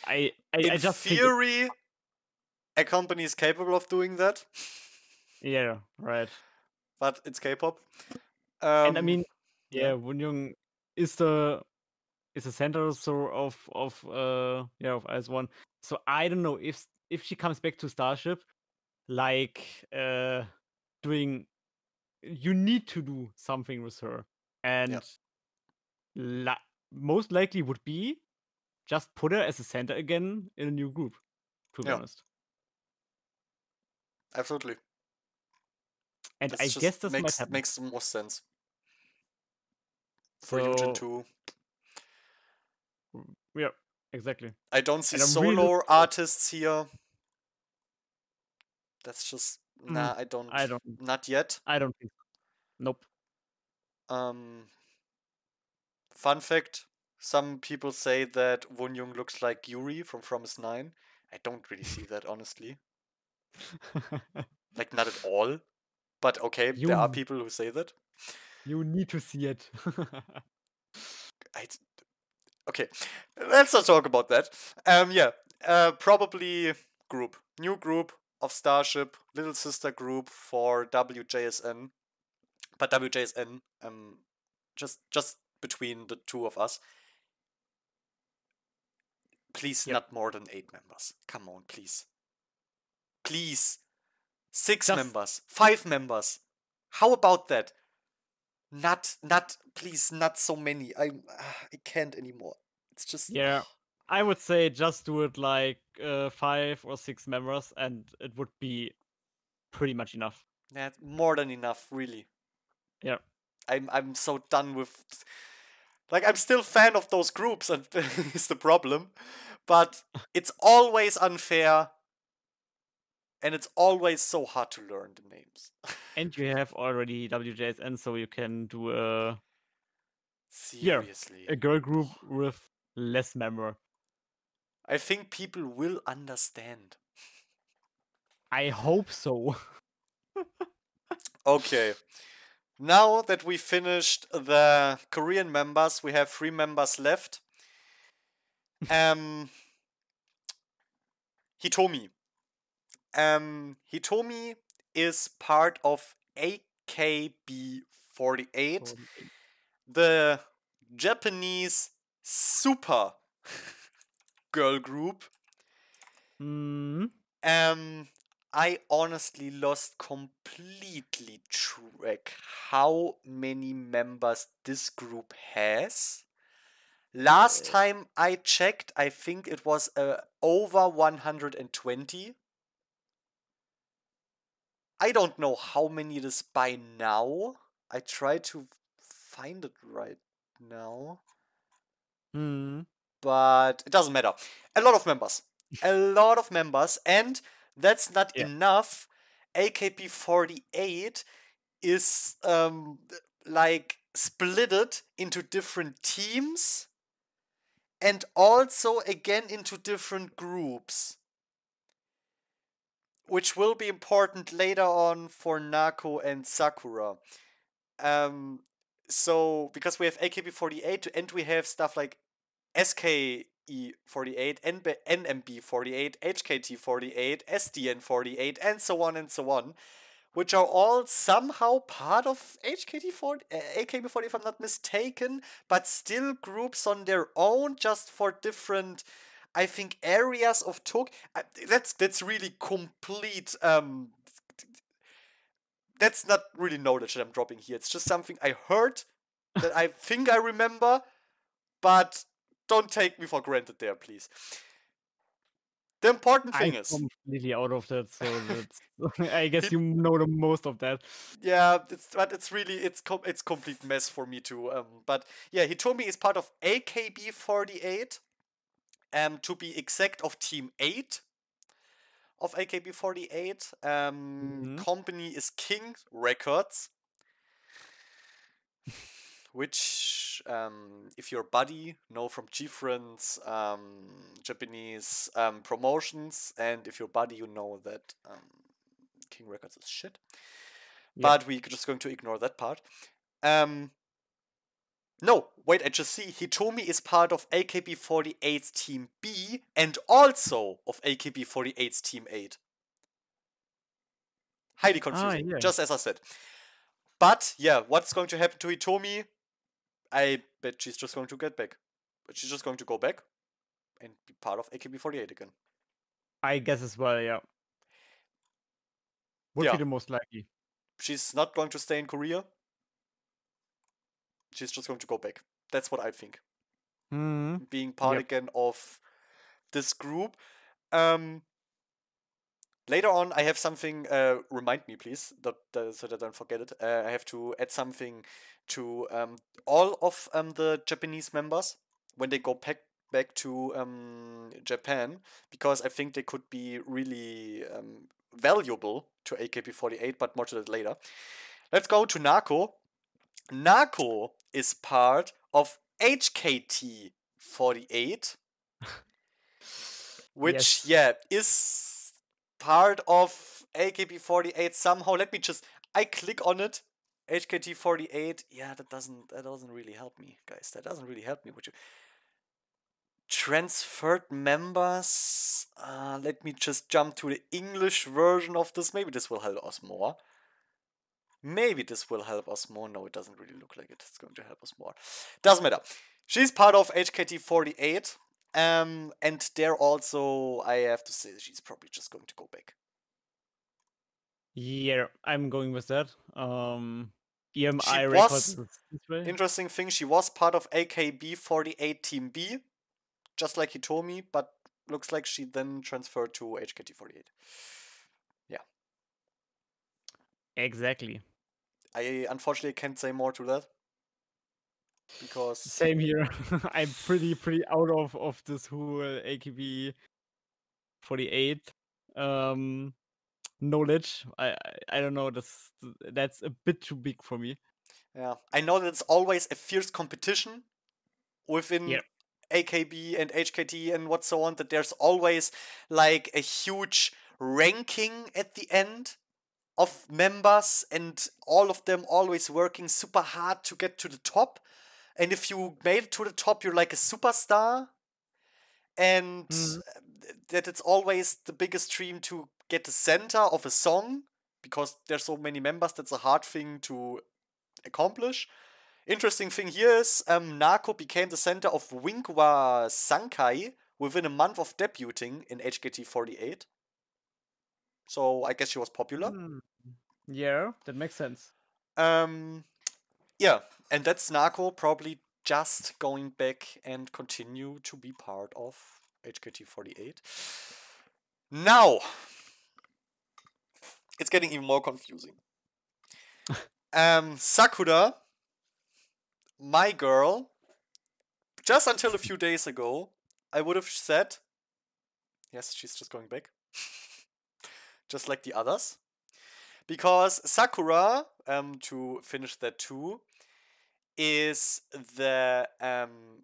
I I, I just theory, it a company is capable of doing that. Yeah, right. But it's K-pop. Um, and I um, mean, yeah, yeah. Wonyoung is the is the center so of of uh yeah of IS One. So I don't know if if she comes back to Starship, like uh doing, you need to do something with her, and yeah. la- most likely would be just put her as a center again in a new group. To be yeah. honest, absolutely. And this I guess this makes, might happen. makes more sense for so, Eugen too. Yeah, exactly. I don't see solo really... artists here. That's just hmm, nah. Mm, I don't. I don't. Not yet. I don't think. So. Nope. Um. Fun fact: Some people say that Won Young looks like Yuri from Promise Nine. I don't really see that honestly. like not at all. But okay, you, there are people who say that. You need to see it. I, okay, let's not talk about that. Um, yeah, uh, probably group, new group of Starship, little sister group for WJSN, but WJSN, um, just just between the two of us. Please, yep. not more than eight members. Come on, please. Please. Six members. Five members. How about that? Not, not, please, not so many. I, ah, I can't anymore. It's just. Yeah. I would say just do it like uh, five or six members, and it would be pretty much enough. Yeah, more than enough, really. Yeah. I'm I'm so done with like I'm still fan of those groups and is the problem. But it's always unfair and it's always so hard to learn the names. and you have already WJSN, so you can do a seriously yeah, a girl group with less member. I think people will understand. I hope so. okay. Now that we finished the Korean members, we have three members left. Um, Hitomi. Um, Hitomi is part of AKB 48, the Japanese super girl group. Mm. Um, I honestly lost completely track how many members this group has. Last time I checked, I think it was uh, over 120. I don't know how many it is by now. I try to find it right now. Hmm. But it doesn't matter. A lot of members. a lot of members. And that's not yeah. enough. AKP 48 is um, like splitted into different teams and also again into different groups which will be important later on for Nako and Sakura. Um, so because we have AKB48 and we have stuff like SKE48, NB- NMB48, HKT48, SDN48, and so on and so on, which are all somehow part of HKT40, uh, AKB40 if I'm not mistaken, but still groups on their own just for different I think areas of talk uh, that's that's really complete um that's not really knowledge that I'm dropping here. It's just something I heard that I think I remember, but don't take me for granted there, please. The important thing I'm is completely out of that, so I guess you know the most of that. Yeah, it's, but it's really it's com- it's complete mess for me too. Um, but yeah, he told me he's part of AKB48, um, to be exact, of Team 8 of AKB48. Um, mm-hmm. Company is King Records, which, um, if your buddy know from different um, Japanese um, promotions, and if your buddy you know that um, King Records is shit. Yeah. But we're just going to ignore that part. Um, no, wait, I just see Hitomi is part of AKB48's Team B and also of AKB48's Team 8. Highly ah, confusing, ah, yeah. just as I said. But yeah, what's going to happen to Hitomi? I bet she's just going to get back. But she's just going to go back and be part of AKB48 again. I guess as well, yeah. Would yeah. be the most likely. She's not going to stay in Korea she's just going to go back. That's what I think. Mm-hmm. Being part yep. again of this group. Um, later on, I have something. Uh, remind me, please, that, so that I don't forget it. Uh, I have to add something to um, all of um, the Japanese members when they go back back to um, Japan because I think they could be really um, valuable to AKP48, but more to that later. Let's go to Nako. Nako is part of HKT 48, which, yes. yeah, is part of AKP 48 somehow. Let me just, I click on it. HKT 48, yeah, that doesn't, that doesn't really help me, guys. That doesn't really help me. Would you? transferred members. Uh, let me just jump to the English version of this. Maybe this will help us more. Maybe this will help us more. No, it doesn't really look like it. It's going to help us more. Doesn't matter. She's part of HKT48. Um, and there also, I have to say, she's probably just going to go back. Yeah, I'm going with that. Um, EMI she was, Interesting thing, she was part of AKB48 Team B, just like he told me. but looks like she then transferred to HKT48. Yeah. Exactly. I unfortunately can't say more to that because same here. I'm pretty pretty out of of this whole AKB 48 um knowledge. I, I I don't know. That's that's a bit too big for me. Yeah, I know that it's always a fierce competition within AKB and HKT and what so on. That there's always like a huge ranking at the end of members and all of them always working super hard to get to the top. And if you made it to the top, you're like a superstar. And mm. that it's always the biggest dream to get the center of a song because there's so many members, that's a hard thing to accomplish. Interesting thing here is um, Nako became the center of Wingwa Sankai within a month of debuting in HKT48 so I guess she was popular. Mm. Yeah, that makes sense. Um, yeah, and that's Nako probably just going back and continue to be part of HKT48. Now, it's getting even more confusing. um, Sakura, my girl, just until a few days ago, I would have said, yes, she's just going back. just like the others. Because Sakura, um, to finish that too, is the um,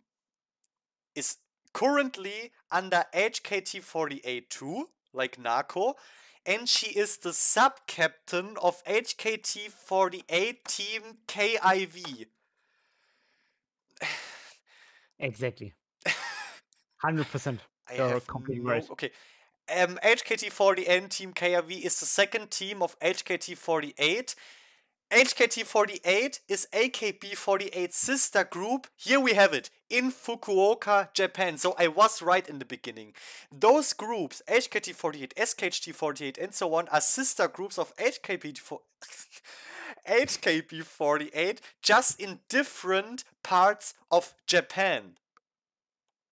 is currently under HKT48-2, like Nako, and she is the sub-captain of HKT48 team KIV. Exactly. 100%. I have no, right. Okay. Um, hkt n Team KRV is the second team of HKT48. HKT48 is AKB48's sister group. Here we have it in Fukuoka, Japan. So I was right in the beginning. Those groups, HKT48, SKHT48, and so on, are sister groups of hkb HKB48, just in different parts of Japan.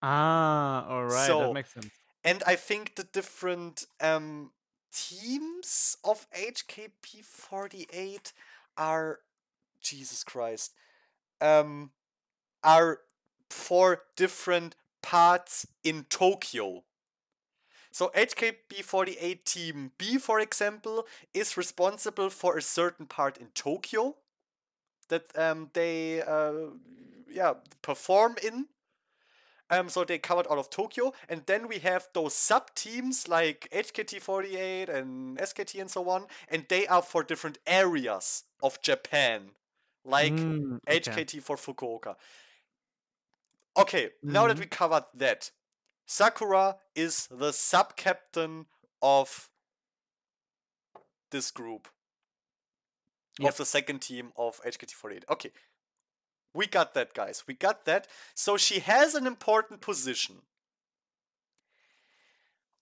Ah, all right, so, that makes sense. And I think the different um, teams of HKP48 are Jesus Christ. Um, are four different parts in Tokyo. So HKP 48 team B, for example, is responsible for a certain part in Tokyo that um, they uh, yeah perform in. Um, so they covered all of Tokyo, and then we have those sub teams like HKT48 and SKT and so on, and they are for different areas of Japan, like mm, okay. HKT for Fukuoka. Okay, mm-hmm. now that mm-hmm. we covered that, Sakura is the sub captain of this group. Yep. Of the second team of HKT48. Okay, we got that, guys. We got that. So she has an important position.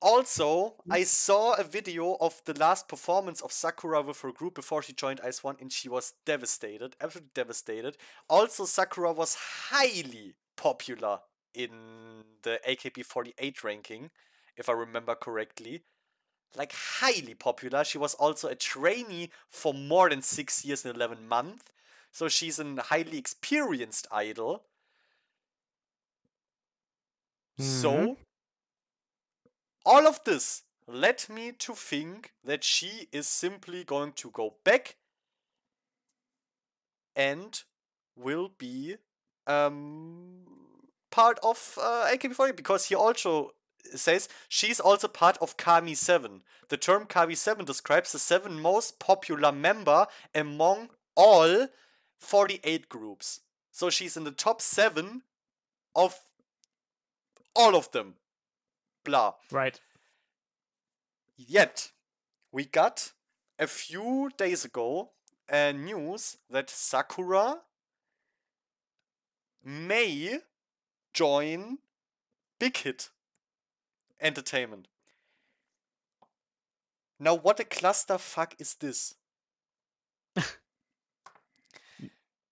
Also, I saw a video of the last performance of Sakura with her group before she joined Ice One, and she was devastated, absolutely devastated. Also, Sakura was highly popular in the AKB48 ranking, if I remember correctly. Like, highly popular. She was also a trainee for more than six years and 11 months. So she's an highly experienced idol. Mm-hmm. So, all of this led me to think that she is simply going to go back and will be um, part of uh, AKB48 because he also says she's also part of Kami 7. The term Kami 7 describes the seven most popular member among all 48 groups. So she's in the top seven of all of them. Blah. Right. Yet, we got a few days ago uh, news that Sakura may join Big Hit Entertainment. Now, what a clusterfuck is this?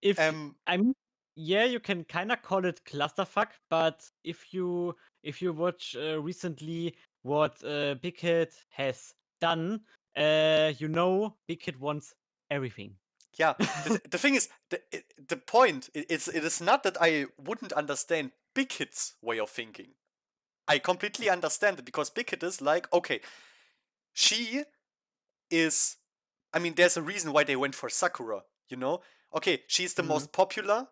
if um, I mean, yeah, you can kind of call it clusterfuck, but if you if you watch uh, recently what uh, Big Hit has done, uh, you know Big Hit wants everything. Yeah, the, the, thing is, the the point is, it's it is not that I wouldn't understand Big Hit's way of thinking. I completely understand it because Big Hit is like, okay, she is. I mean, there's a reason why they went for Sakura. You know, okay, she's the mm most popular.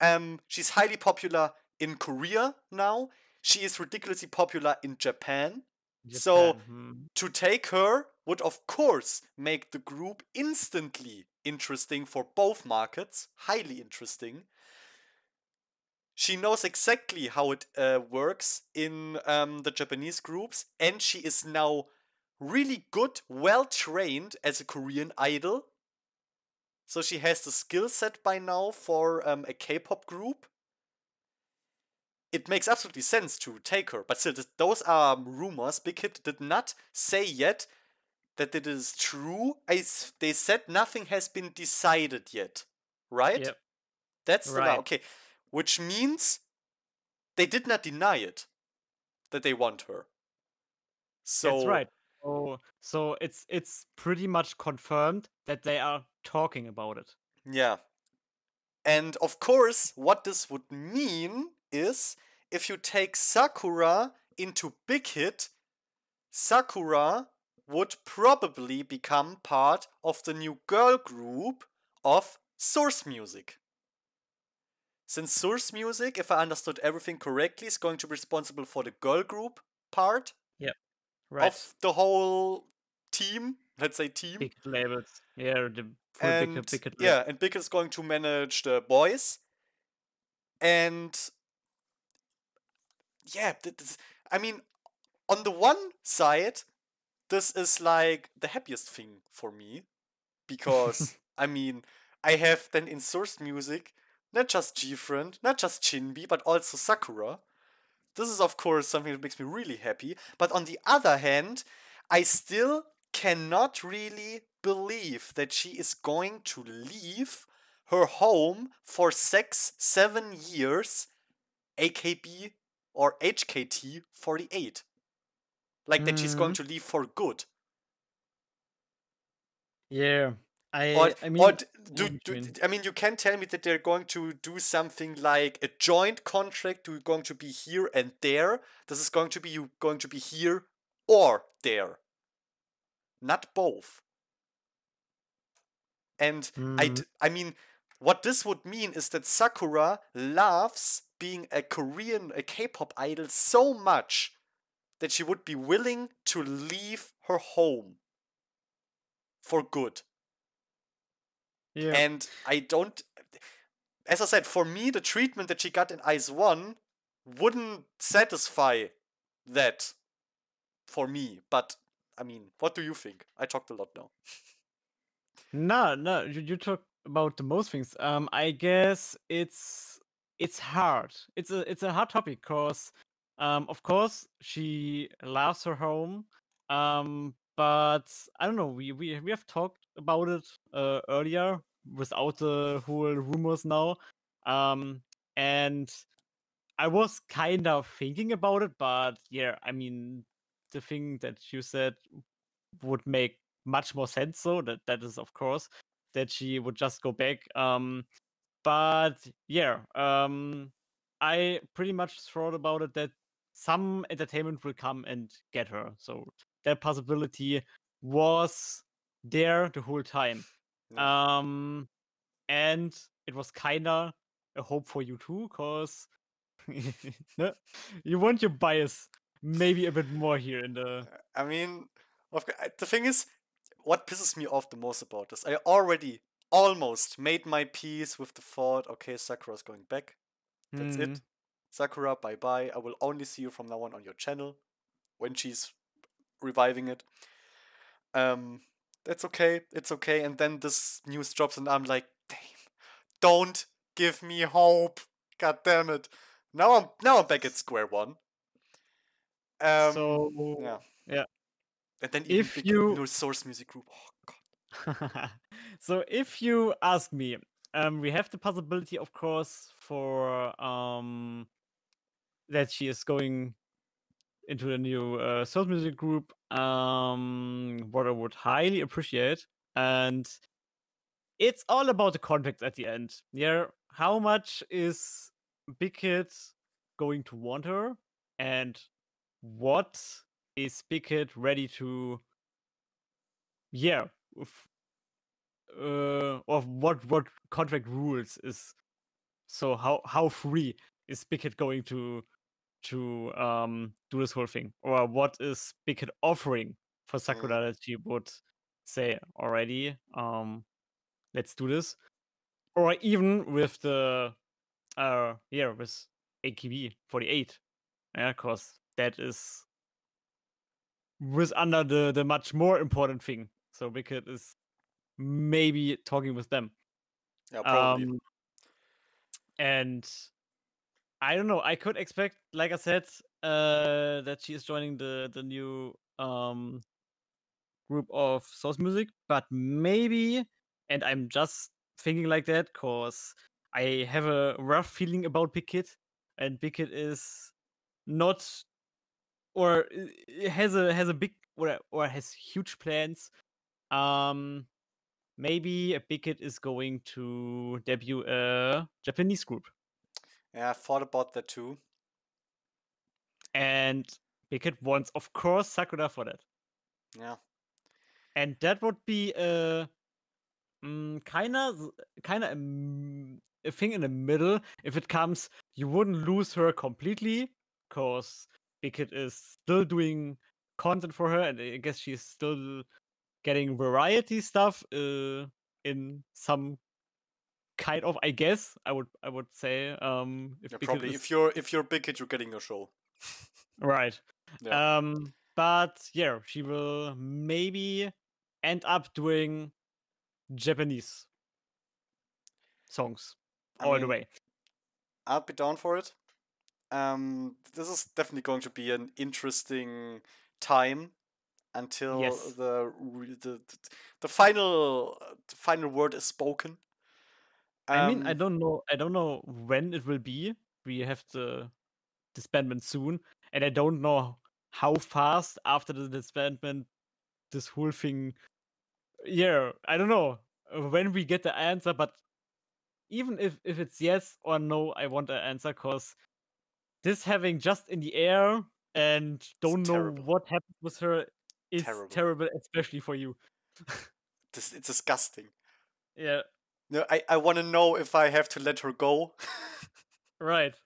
Um, she's highly popular in Korea now. She is ridiculously popular in Japan. Japan. So mm to take her would of course make the group instantly interesting for both markets, highly interesting. She knows exactly how it uh, works in um, the Japanese groups, and she is now really good, well trained as a Korean idol so she has the skill set by now for um, a K-pop group. It makes absolutely sense to take her, but still, th- those are um, rumors. Big Hit did not say yet that it is true. I s- they said nothing has been decided yet, right? Yep. That's right. the okay, which means they did not deny it that they want her. So That's right. So, so it's it's pretty much confirmed that they are talking about it. Yeah. And of course, what this would mean is if you take Sakura into Big Hit, Sakura would probably become part of the new girl group of Source Music. Since Source Music, if I understood everything correctly, is going to be responsible for the girl group part right. of the whole team. Let's say team. Big labels. Yeah, the and, Bickett, Bickett yeah, and is going to manage the boys. And yeah, this, I mean, on the one side, this is like the happiest thing for me because I mean, I have then in source music not just Gfriend, not just Chinbi, but also Sakura. This is, of course, something that makes me really happy. But on the other hand, I still cannot really believe that she is going to leave her home for six, seven years, AKB or HKT 48. Like mm. that she's going mm. to leave for good. Yeah. I, or, I mean, or do, do, mean? I mean, you can tell me that they're going to do something like a joint contract. You're going to be here and there. This is going to be you going to be here or there, not both. And mm. I, mm-hmm. I mean, what this would mean is that Sakura loves being a Korean, a K-pop idol so much that she would be willing to leave her home for good. Yeah. And I don't. As I said, for me, the treatment that she got in Ice 1 wouldn't satisfy that for me. But, I mean, what do you think? I talked a lot now. no, no, you, you talk about the most things. Um, I guess it's it's hard. It's a it's a hard topic because, um, of course, she loves her home. Um, but I don't know. We we we have talked about it uh, earlier without the whole rumors now. Um, and I was kind of thinking about it, but yeah, I mean, the thing that you said would make much more sense. So that that is, of course, that she would just go back. Um, but yeah, um, I pretty much thought about it that some entertainment will come and get her. So that possibility was there the whole time. Yeah. Um, and it was kinda a hope for you too, cause you want your bias maybe a bit more here in the. Uh, I mean, the thing is, what pisses me off the most about this, I already almost made my peace with the thought, okay, Sakura's going back. That's mm. it. Sakura, bye bye. I will only see you from now on on your channel when she's reviving it. Um, that's okay, it's okay. And then this news drops, and I'm like, damn, don't give me hope. God damn it. Now I'm now I'm back at square one. Um, so yeah, yeah. And then if you no source music group, oh god. so if you ask me, um, we have the possibility, of course, for um, that she is going into the new uh, soul music group. Um, what I would highly appreciate, and it's all about the context at the end. Yeah, how much is Big Kid going to want her, and what is Big Kid ready to? Yeah, f- uh, of what what contract rules is so how how free is Big Kid going to to um, do this whole thing, or what is Bicket offering for mm. Sakura that she would say already, um, let's do this, or even with the uh, yeah with AKB forty eight, yeah, because that is was under the the much more important thing. So Bicket is maybe talking with them. Yeah, probably. Um, and I don't know. I could expect, like I said, uh, that she is joining the the new um, group of source music, but maybe, and I'm just thinking like that because I have a rough feeling about Big Kid, and Big Kid is not, or uh, uh, has a has a big or or has huge plans. Um, maybe a Big Kid is going to debut a Japanese group. Yeah, I thought about that too. And Beckett wants, of course, Sakura for that. Yeah. And that would be a uh, mm, kinda kinda a, mm, a thing in the middle. If it comes, you wouldn't lose her completely, cause Beckett is still doing content for her, and I guess she's still getting variety stuff uh, in some kind of i guess i would i would say um if yeah, probably is... if you're if you're big kid you're getting your show right yeah. um but yeah she will maybe end up doing japanese songs all I mean, the way i'd be down for it um this is definitely going to be an interesting time until yes. the, the the final the final word is spoken um, I mean, I um, don't know. I don't know when it will be. We have the disbandment soon, and I don't know how fast after the disbandment this whole thing. Yeah, I don't know uh, when we get the answer, but even if if it's yes or no, I want an answer because this having just in the air and don't it's know terrible. what happened with her is terrible, terrible especially for you. it's disgusting. Yeah, no, I, I want to know if I have to let her go. right.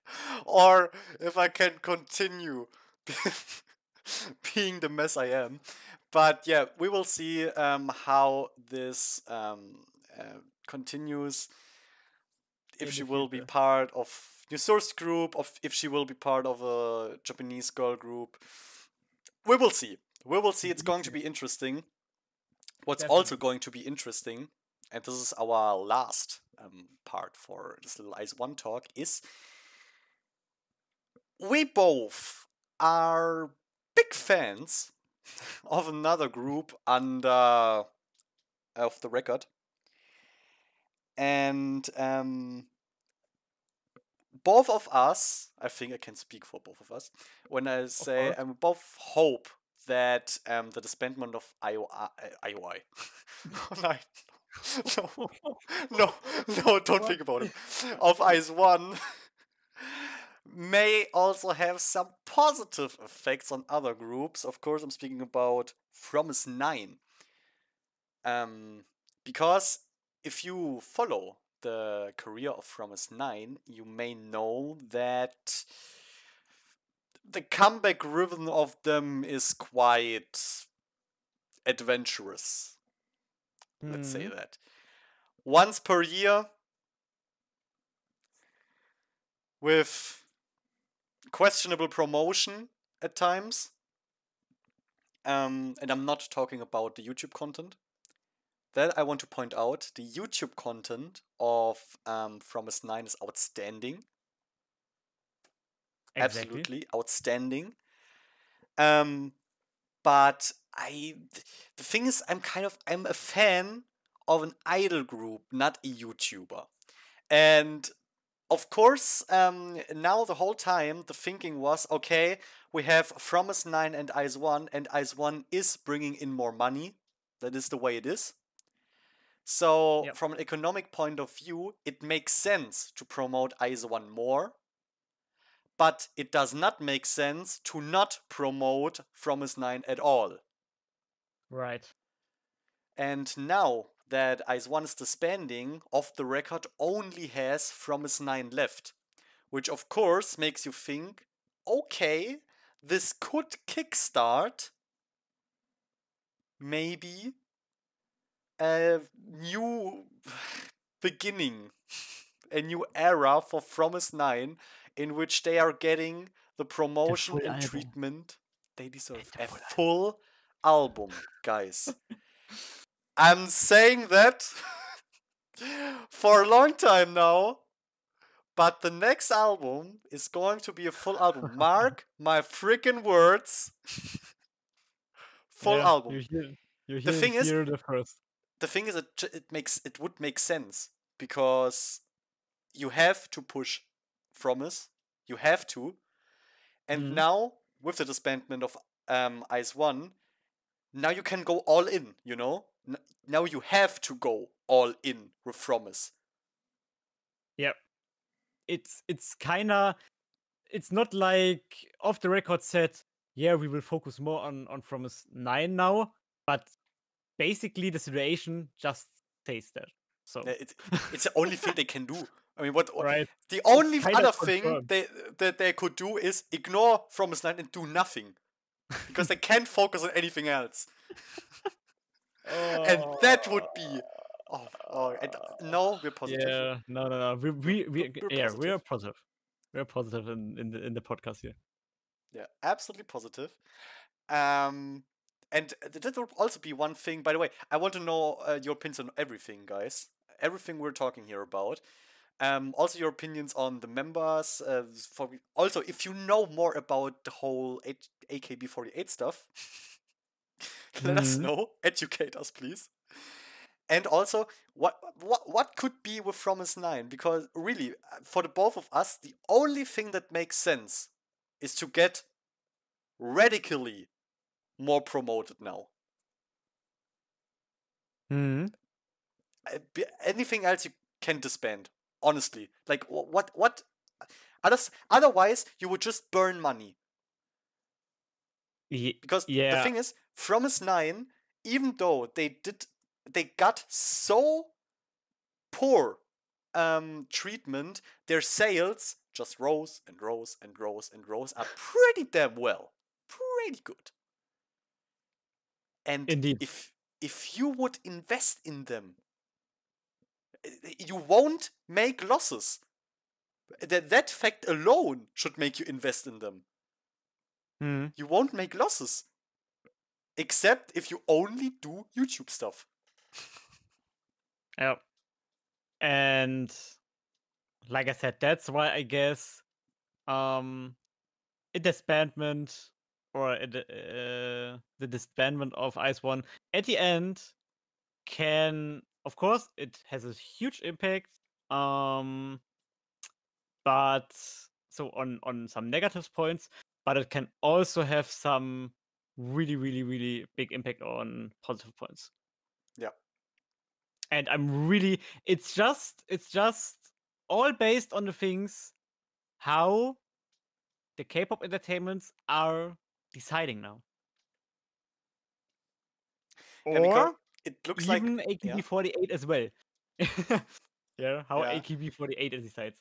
Or if I can continue being the mess I am. But yeah, we will see um, how this um, uh, continues. If she will be part of new source group, of if she will be part of a Japanese girl group. We will see. We will see. It's going to be interesting. What's Definitely. also going to be interesting and this is our last um, part for this little Ice One talk, is we both are big fans of another group under of the record, and um, both of us, I think I can speak for both of us when I say um, both hope that um, the disbandment of IOI, IOI, no, no, no, don't think about it. Of Ice 1 may also have some positive effects on other groups. Of course, I'm speaking about Promise 9. Um, because if you follow the career of Promise 9, you may know that the comeback rhythm of them is quite adventurous Let's say mm-hmm. that. Once per year with questionable promotion at times. Um, and I'm not talking about the YouTube content. Then I want to point out the YouTube content of um, From Us 9 is outstanding. Exactly. Absolutely outstanding. Um, but I the thing is I'm kind of I'm a fan of an idol group, not a YouTuber. And of course, um, now the whole time the thinking was okay, we have Promise 9 and Ice 1, and Ice 1 is bringing in more money. That is the way it is. So, yep. from an economic point of view, it makes sense to promote Ice 1 more but it does not make sense to not promote Promise 9 at all. Right. And now that Ice One's disbanding, Off the Record only has Promise 9 left, which of course makes you think okay, this could kickstart maybe a new beginning, a new era for Promise 9 in which they are getting the promotion the and album. treatment they deserve. The a full album, guys. I'm saying that for a long time now, but the next album is going to be a full album. Mark my freaking words. full yeah, album. You're here. You're here, the thing is, the, the thing is, it, it makes it would make sense because you have to push promise. You have to. And mm-hmm. now, with the disbandment of um, Ice One, now you can go all in, you know? N- now you have to go all in with Promise. Yep. It's it's kinda it's not like off the record said, yeah, we will focus more on, on Promise 9 now, but basically the situation just stays there. So it's it's the only thing they can do. I mean, what right. the only other thing they that they could do is ignore from his and do nothing, because they can't focus on anything else. oh. And that would be. Oh, oh no, we're positive. Yeah, no, no, no. We, we, we we're yeah, positive. we are positive. We are positive in in the, in the podcast here. Yeah, absolutely positive. Um, and that would also be one thing. By the way, I want to know uh, your opinions on everything, guys. Everything we're talking here about. Um, also, your opinions on the members. Uh, for also, if you know more about the whole H- AKB48 stuff, let mm-hmm. us know. Educate us, please. And also, what what what could be with Promise Nine? Because really, uh, for the both of us, the only thing that makes sense is to get radically more promoted now. Hmm. Anything else you can disband honestly like what what others otherwise you would just burn money Ye- because yeah. the thing is from his 9 even though they did they got so poor um treatment their sales just rose and rose and rose and rose are pretty damn well pretty good and Indeed. if if you would invest in them you won't make losses. That that fact alone should make you invest in them. Mm. You won't make losses, except if you only do YouTube stuff. yep. And like I said, that's why I guess um a disbandment or a, uh, the disbandment of Ice One at the end can of course it has a huge impact um but so on on some negatives points but it can also have some really really really big impact on positive points yeah and i'm really it's just it's just all based on the things how the k-pop entertainments are deciding now or it looks Even like AKB48 yeah. as well. yeah, how yeah. AKB48 decides.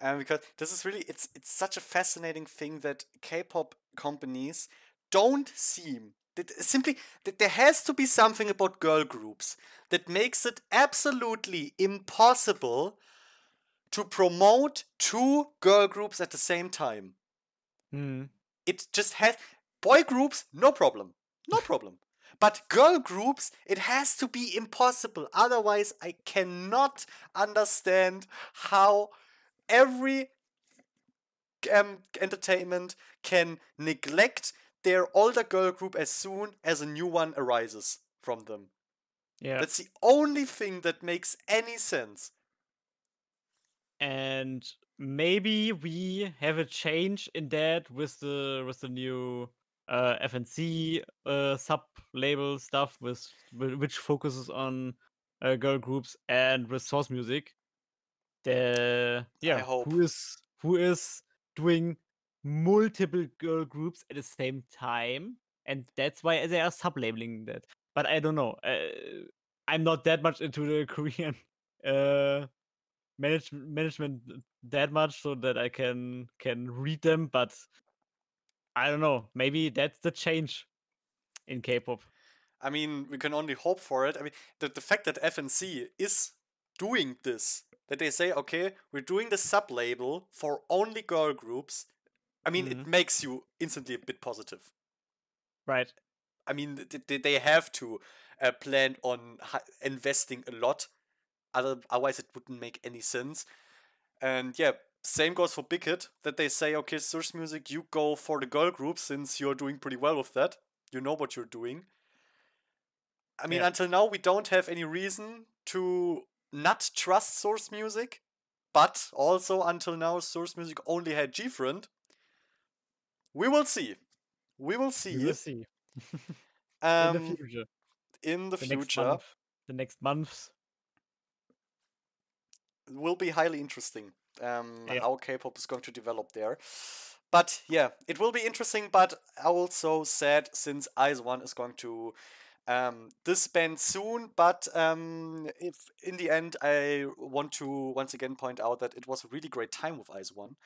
Um, because this is really it's it's such a fascinating thing that K-pop companies don't seem that simply that there has to be something about girl groups that makes it absolutely impossible to promote two girl groups at the same time. Mm. It just has boy groups, no problem, no problem. But girl groups, it has to be impossible. Otherwise, I cannot understand how every um, entertainment can neglect their older girl group as soon as a new one arises from them. Yeah. That's the only thing that makes any sense. And maybe we have a change in that with the with the new uh, FNC uh, sub label stuff with which focuses on uh, girl groups and resource music. The yeah, who is who is doing multiple girl groups at the same time, and that's why they are sub labeling that. But I don't know. Uh, I'm not that much into the Korean uh, manage- management uh, that much so that I can can read them, but I don't know. Maybe that's the change in K-pop. I mean, we can only hope for it. I mean, the, the fact that FNC is doing this, that they say, okay, we're doing the sub label for only girl groups. I mean, mm-hmm. it makes you instantly a bit positive. Right. I mean, they, they have to uh, plan on investing a lot. Other, otherwise, it wouldn't make any sense. And yeah, same goes for Big Hit, that they say, okay, source music, you go for the girl group since you're doing pretty well with that. You know what you're doing. I mean, yeah. until now, we don't have any reason to not trust source music, but also until now, source music only had Gfriend. We will see. We will see. We will see. um, in the um, future. In the, the future. Next month, the next months will be highly interesting um, yeah. how K-pop is going to develop there. But yeah, it will be interesting, but also sad since Eyes One is going to um, disband soon. But um, if in the end, I want to once again point out that it was a really great time with Eyes One.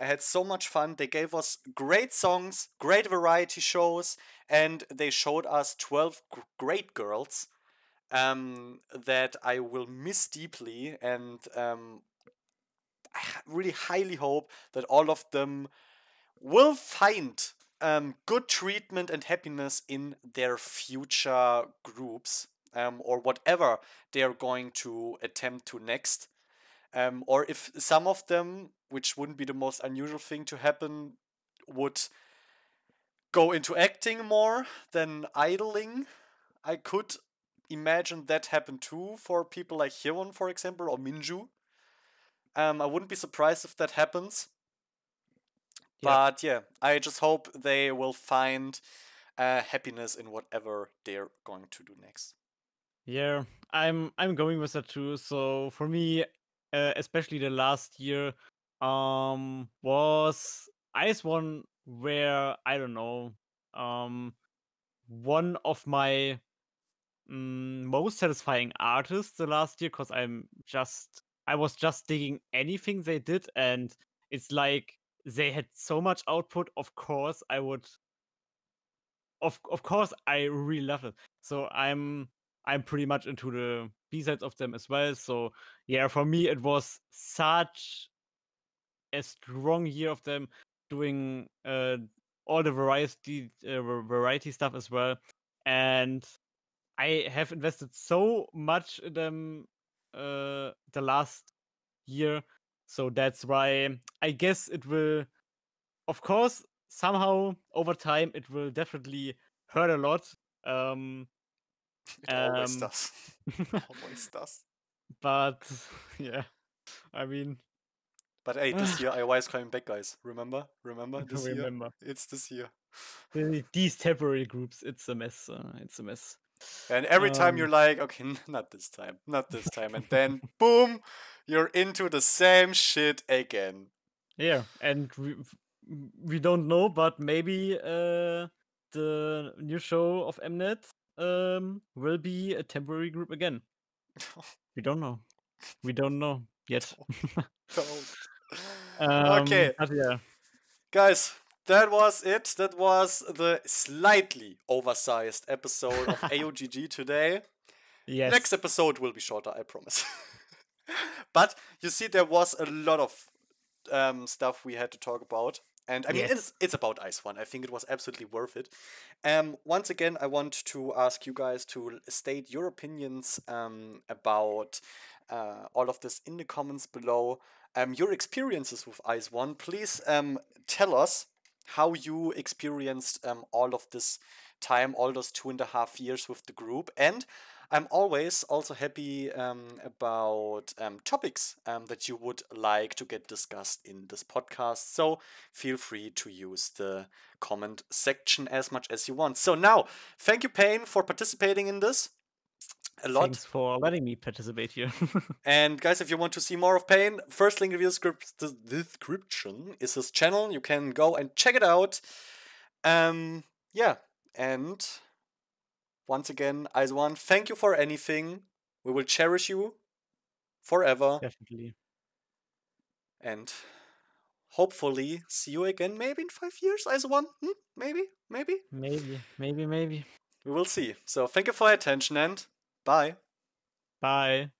I had so much fun. They gave us great songs, great variety shows, and they showed us 12 g- great girls um, that I will miss deeply and um, I really highly hope that all of them will find um, good treatment and happiness in their future groups um, or whatever they are going to attempt to next. Um, or if some of them, which wouldn't be the most unusual thing to happen, would go into acting more than idling, I could imagine that happen too for people like Hyewon, for example, or Minju. Um, I wouldn't be surprised if that happens. Yeah. But yeah, I just hope they will find uh, happiness in whatever they're going to do next. Yeah, I'm I'm going with that too. So for me, uh, especially the last year, um, was Ice One where I don't know, um, one of my mm, most satisfying artists the last year because I'm just I was just digging anything they did, and it's like they had so much output. Of course, I would. Of of course, I really love it. So I'm I'm pretty much into the B sides of them as well. So yeah, for me it was such a strong year of them doing uh, all the variety uh, variety stuff as well, and I have invested so much in them uh, the last year. So that's why I guess it will, of course, somehow over time it will definitely hurt a lot. Um, it um, always does. always does. But yeah, I mean. But hey, this year IY is coming back, guys. Remember, remember this remember. year. It's this year. These temporary groups, it's a mess. Uh, it's a mess. And every um, time you're um, like, okay, not this time, not this time. And then boom, you're into the same shit again. Yeah, and we, we don't know, but maybe uh, the new show of Mnet um, will be a temporary group again. we don't know. We don't know yet. don't. Um, okay. yeah. Guys, that was it. That was the slightly oversized episode of AOGG today. Yes. Next episode will be shorter, I promise. but you see, there was a lot of um, stuff we had to talk about. And I mean, yes. it's, it's about Ice One. I think it was absolutely worth it. Um, once again, I want to ask you guys to state your opinions um, about uh, all of this in the comments below. Um, your experiences with Ice One. Please um, tell us how you experienced um, all of this time, all those two and a half years with the group. And I'm always also happy um, about um, topics um, that you would like to get discussed in this podcast. So feel free to use the comment section as much as you want. So now, thank you, Payne, for participating in this a lot. Thanks for letting me participate here. and guys, if you want to see more of Pain, first link in the description is his channel. You can go and check it out. Um, yeah, and once again, One, thank you for anything. We will cherish you forever. Definitely. And hopefully see you again maybe in five years, Aizwan. Hmm? Maybe, maybe. Maybe, maybe, maybe. We will see. So thank you for your attention and Bye. Bye.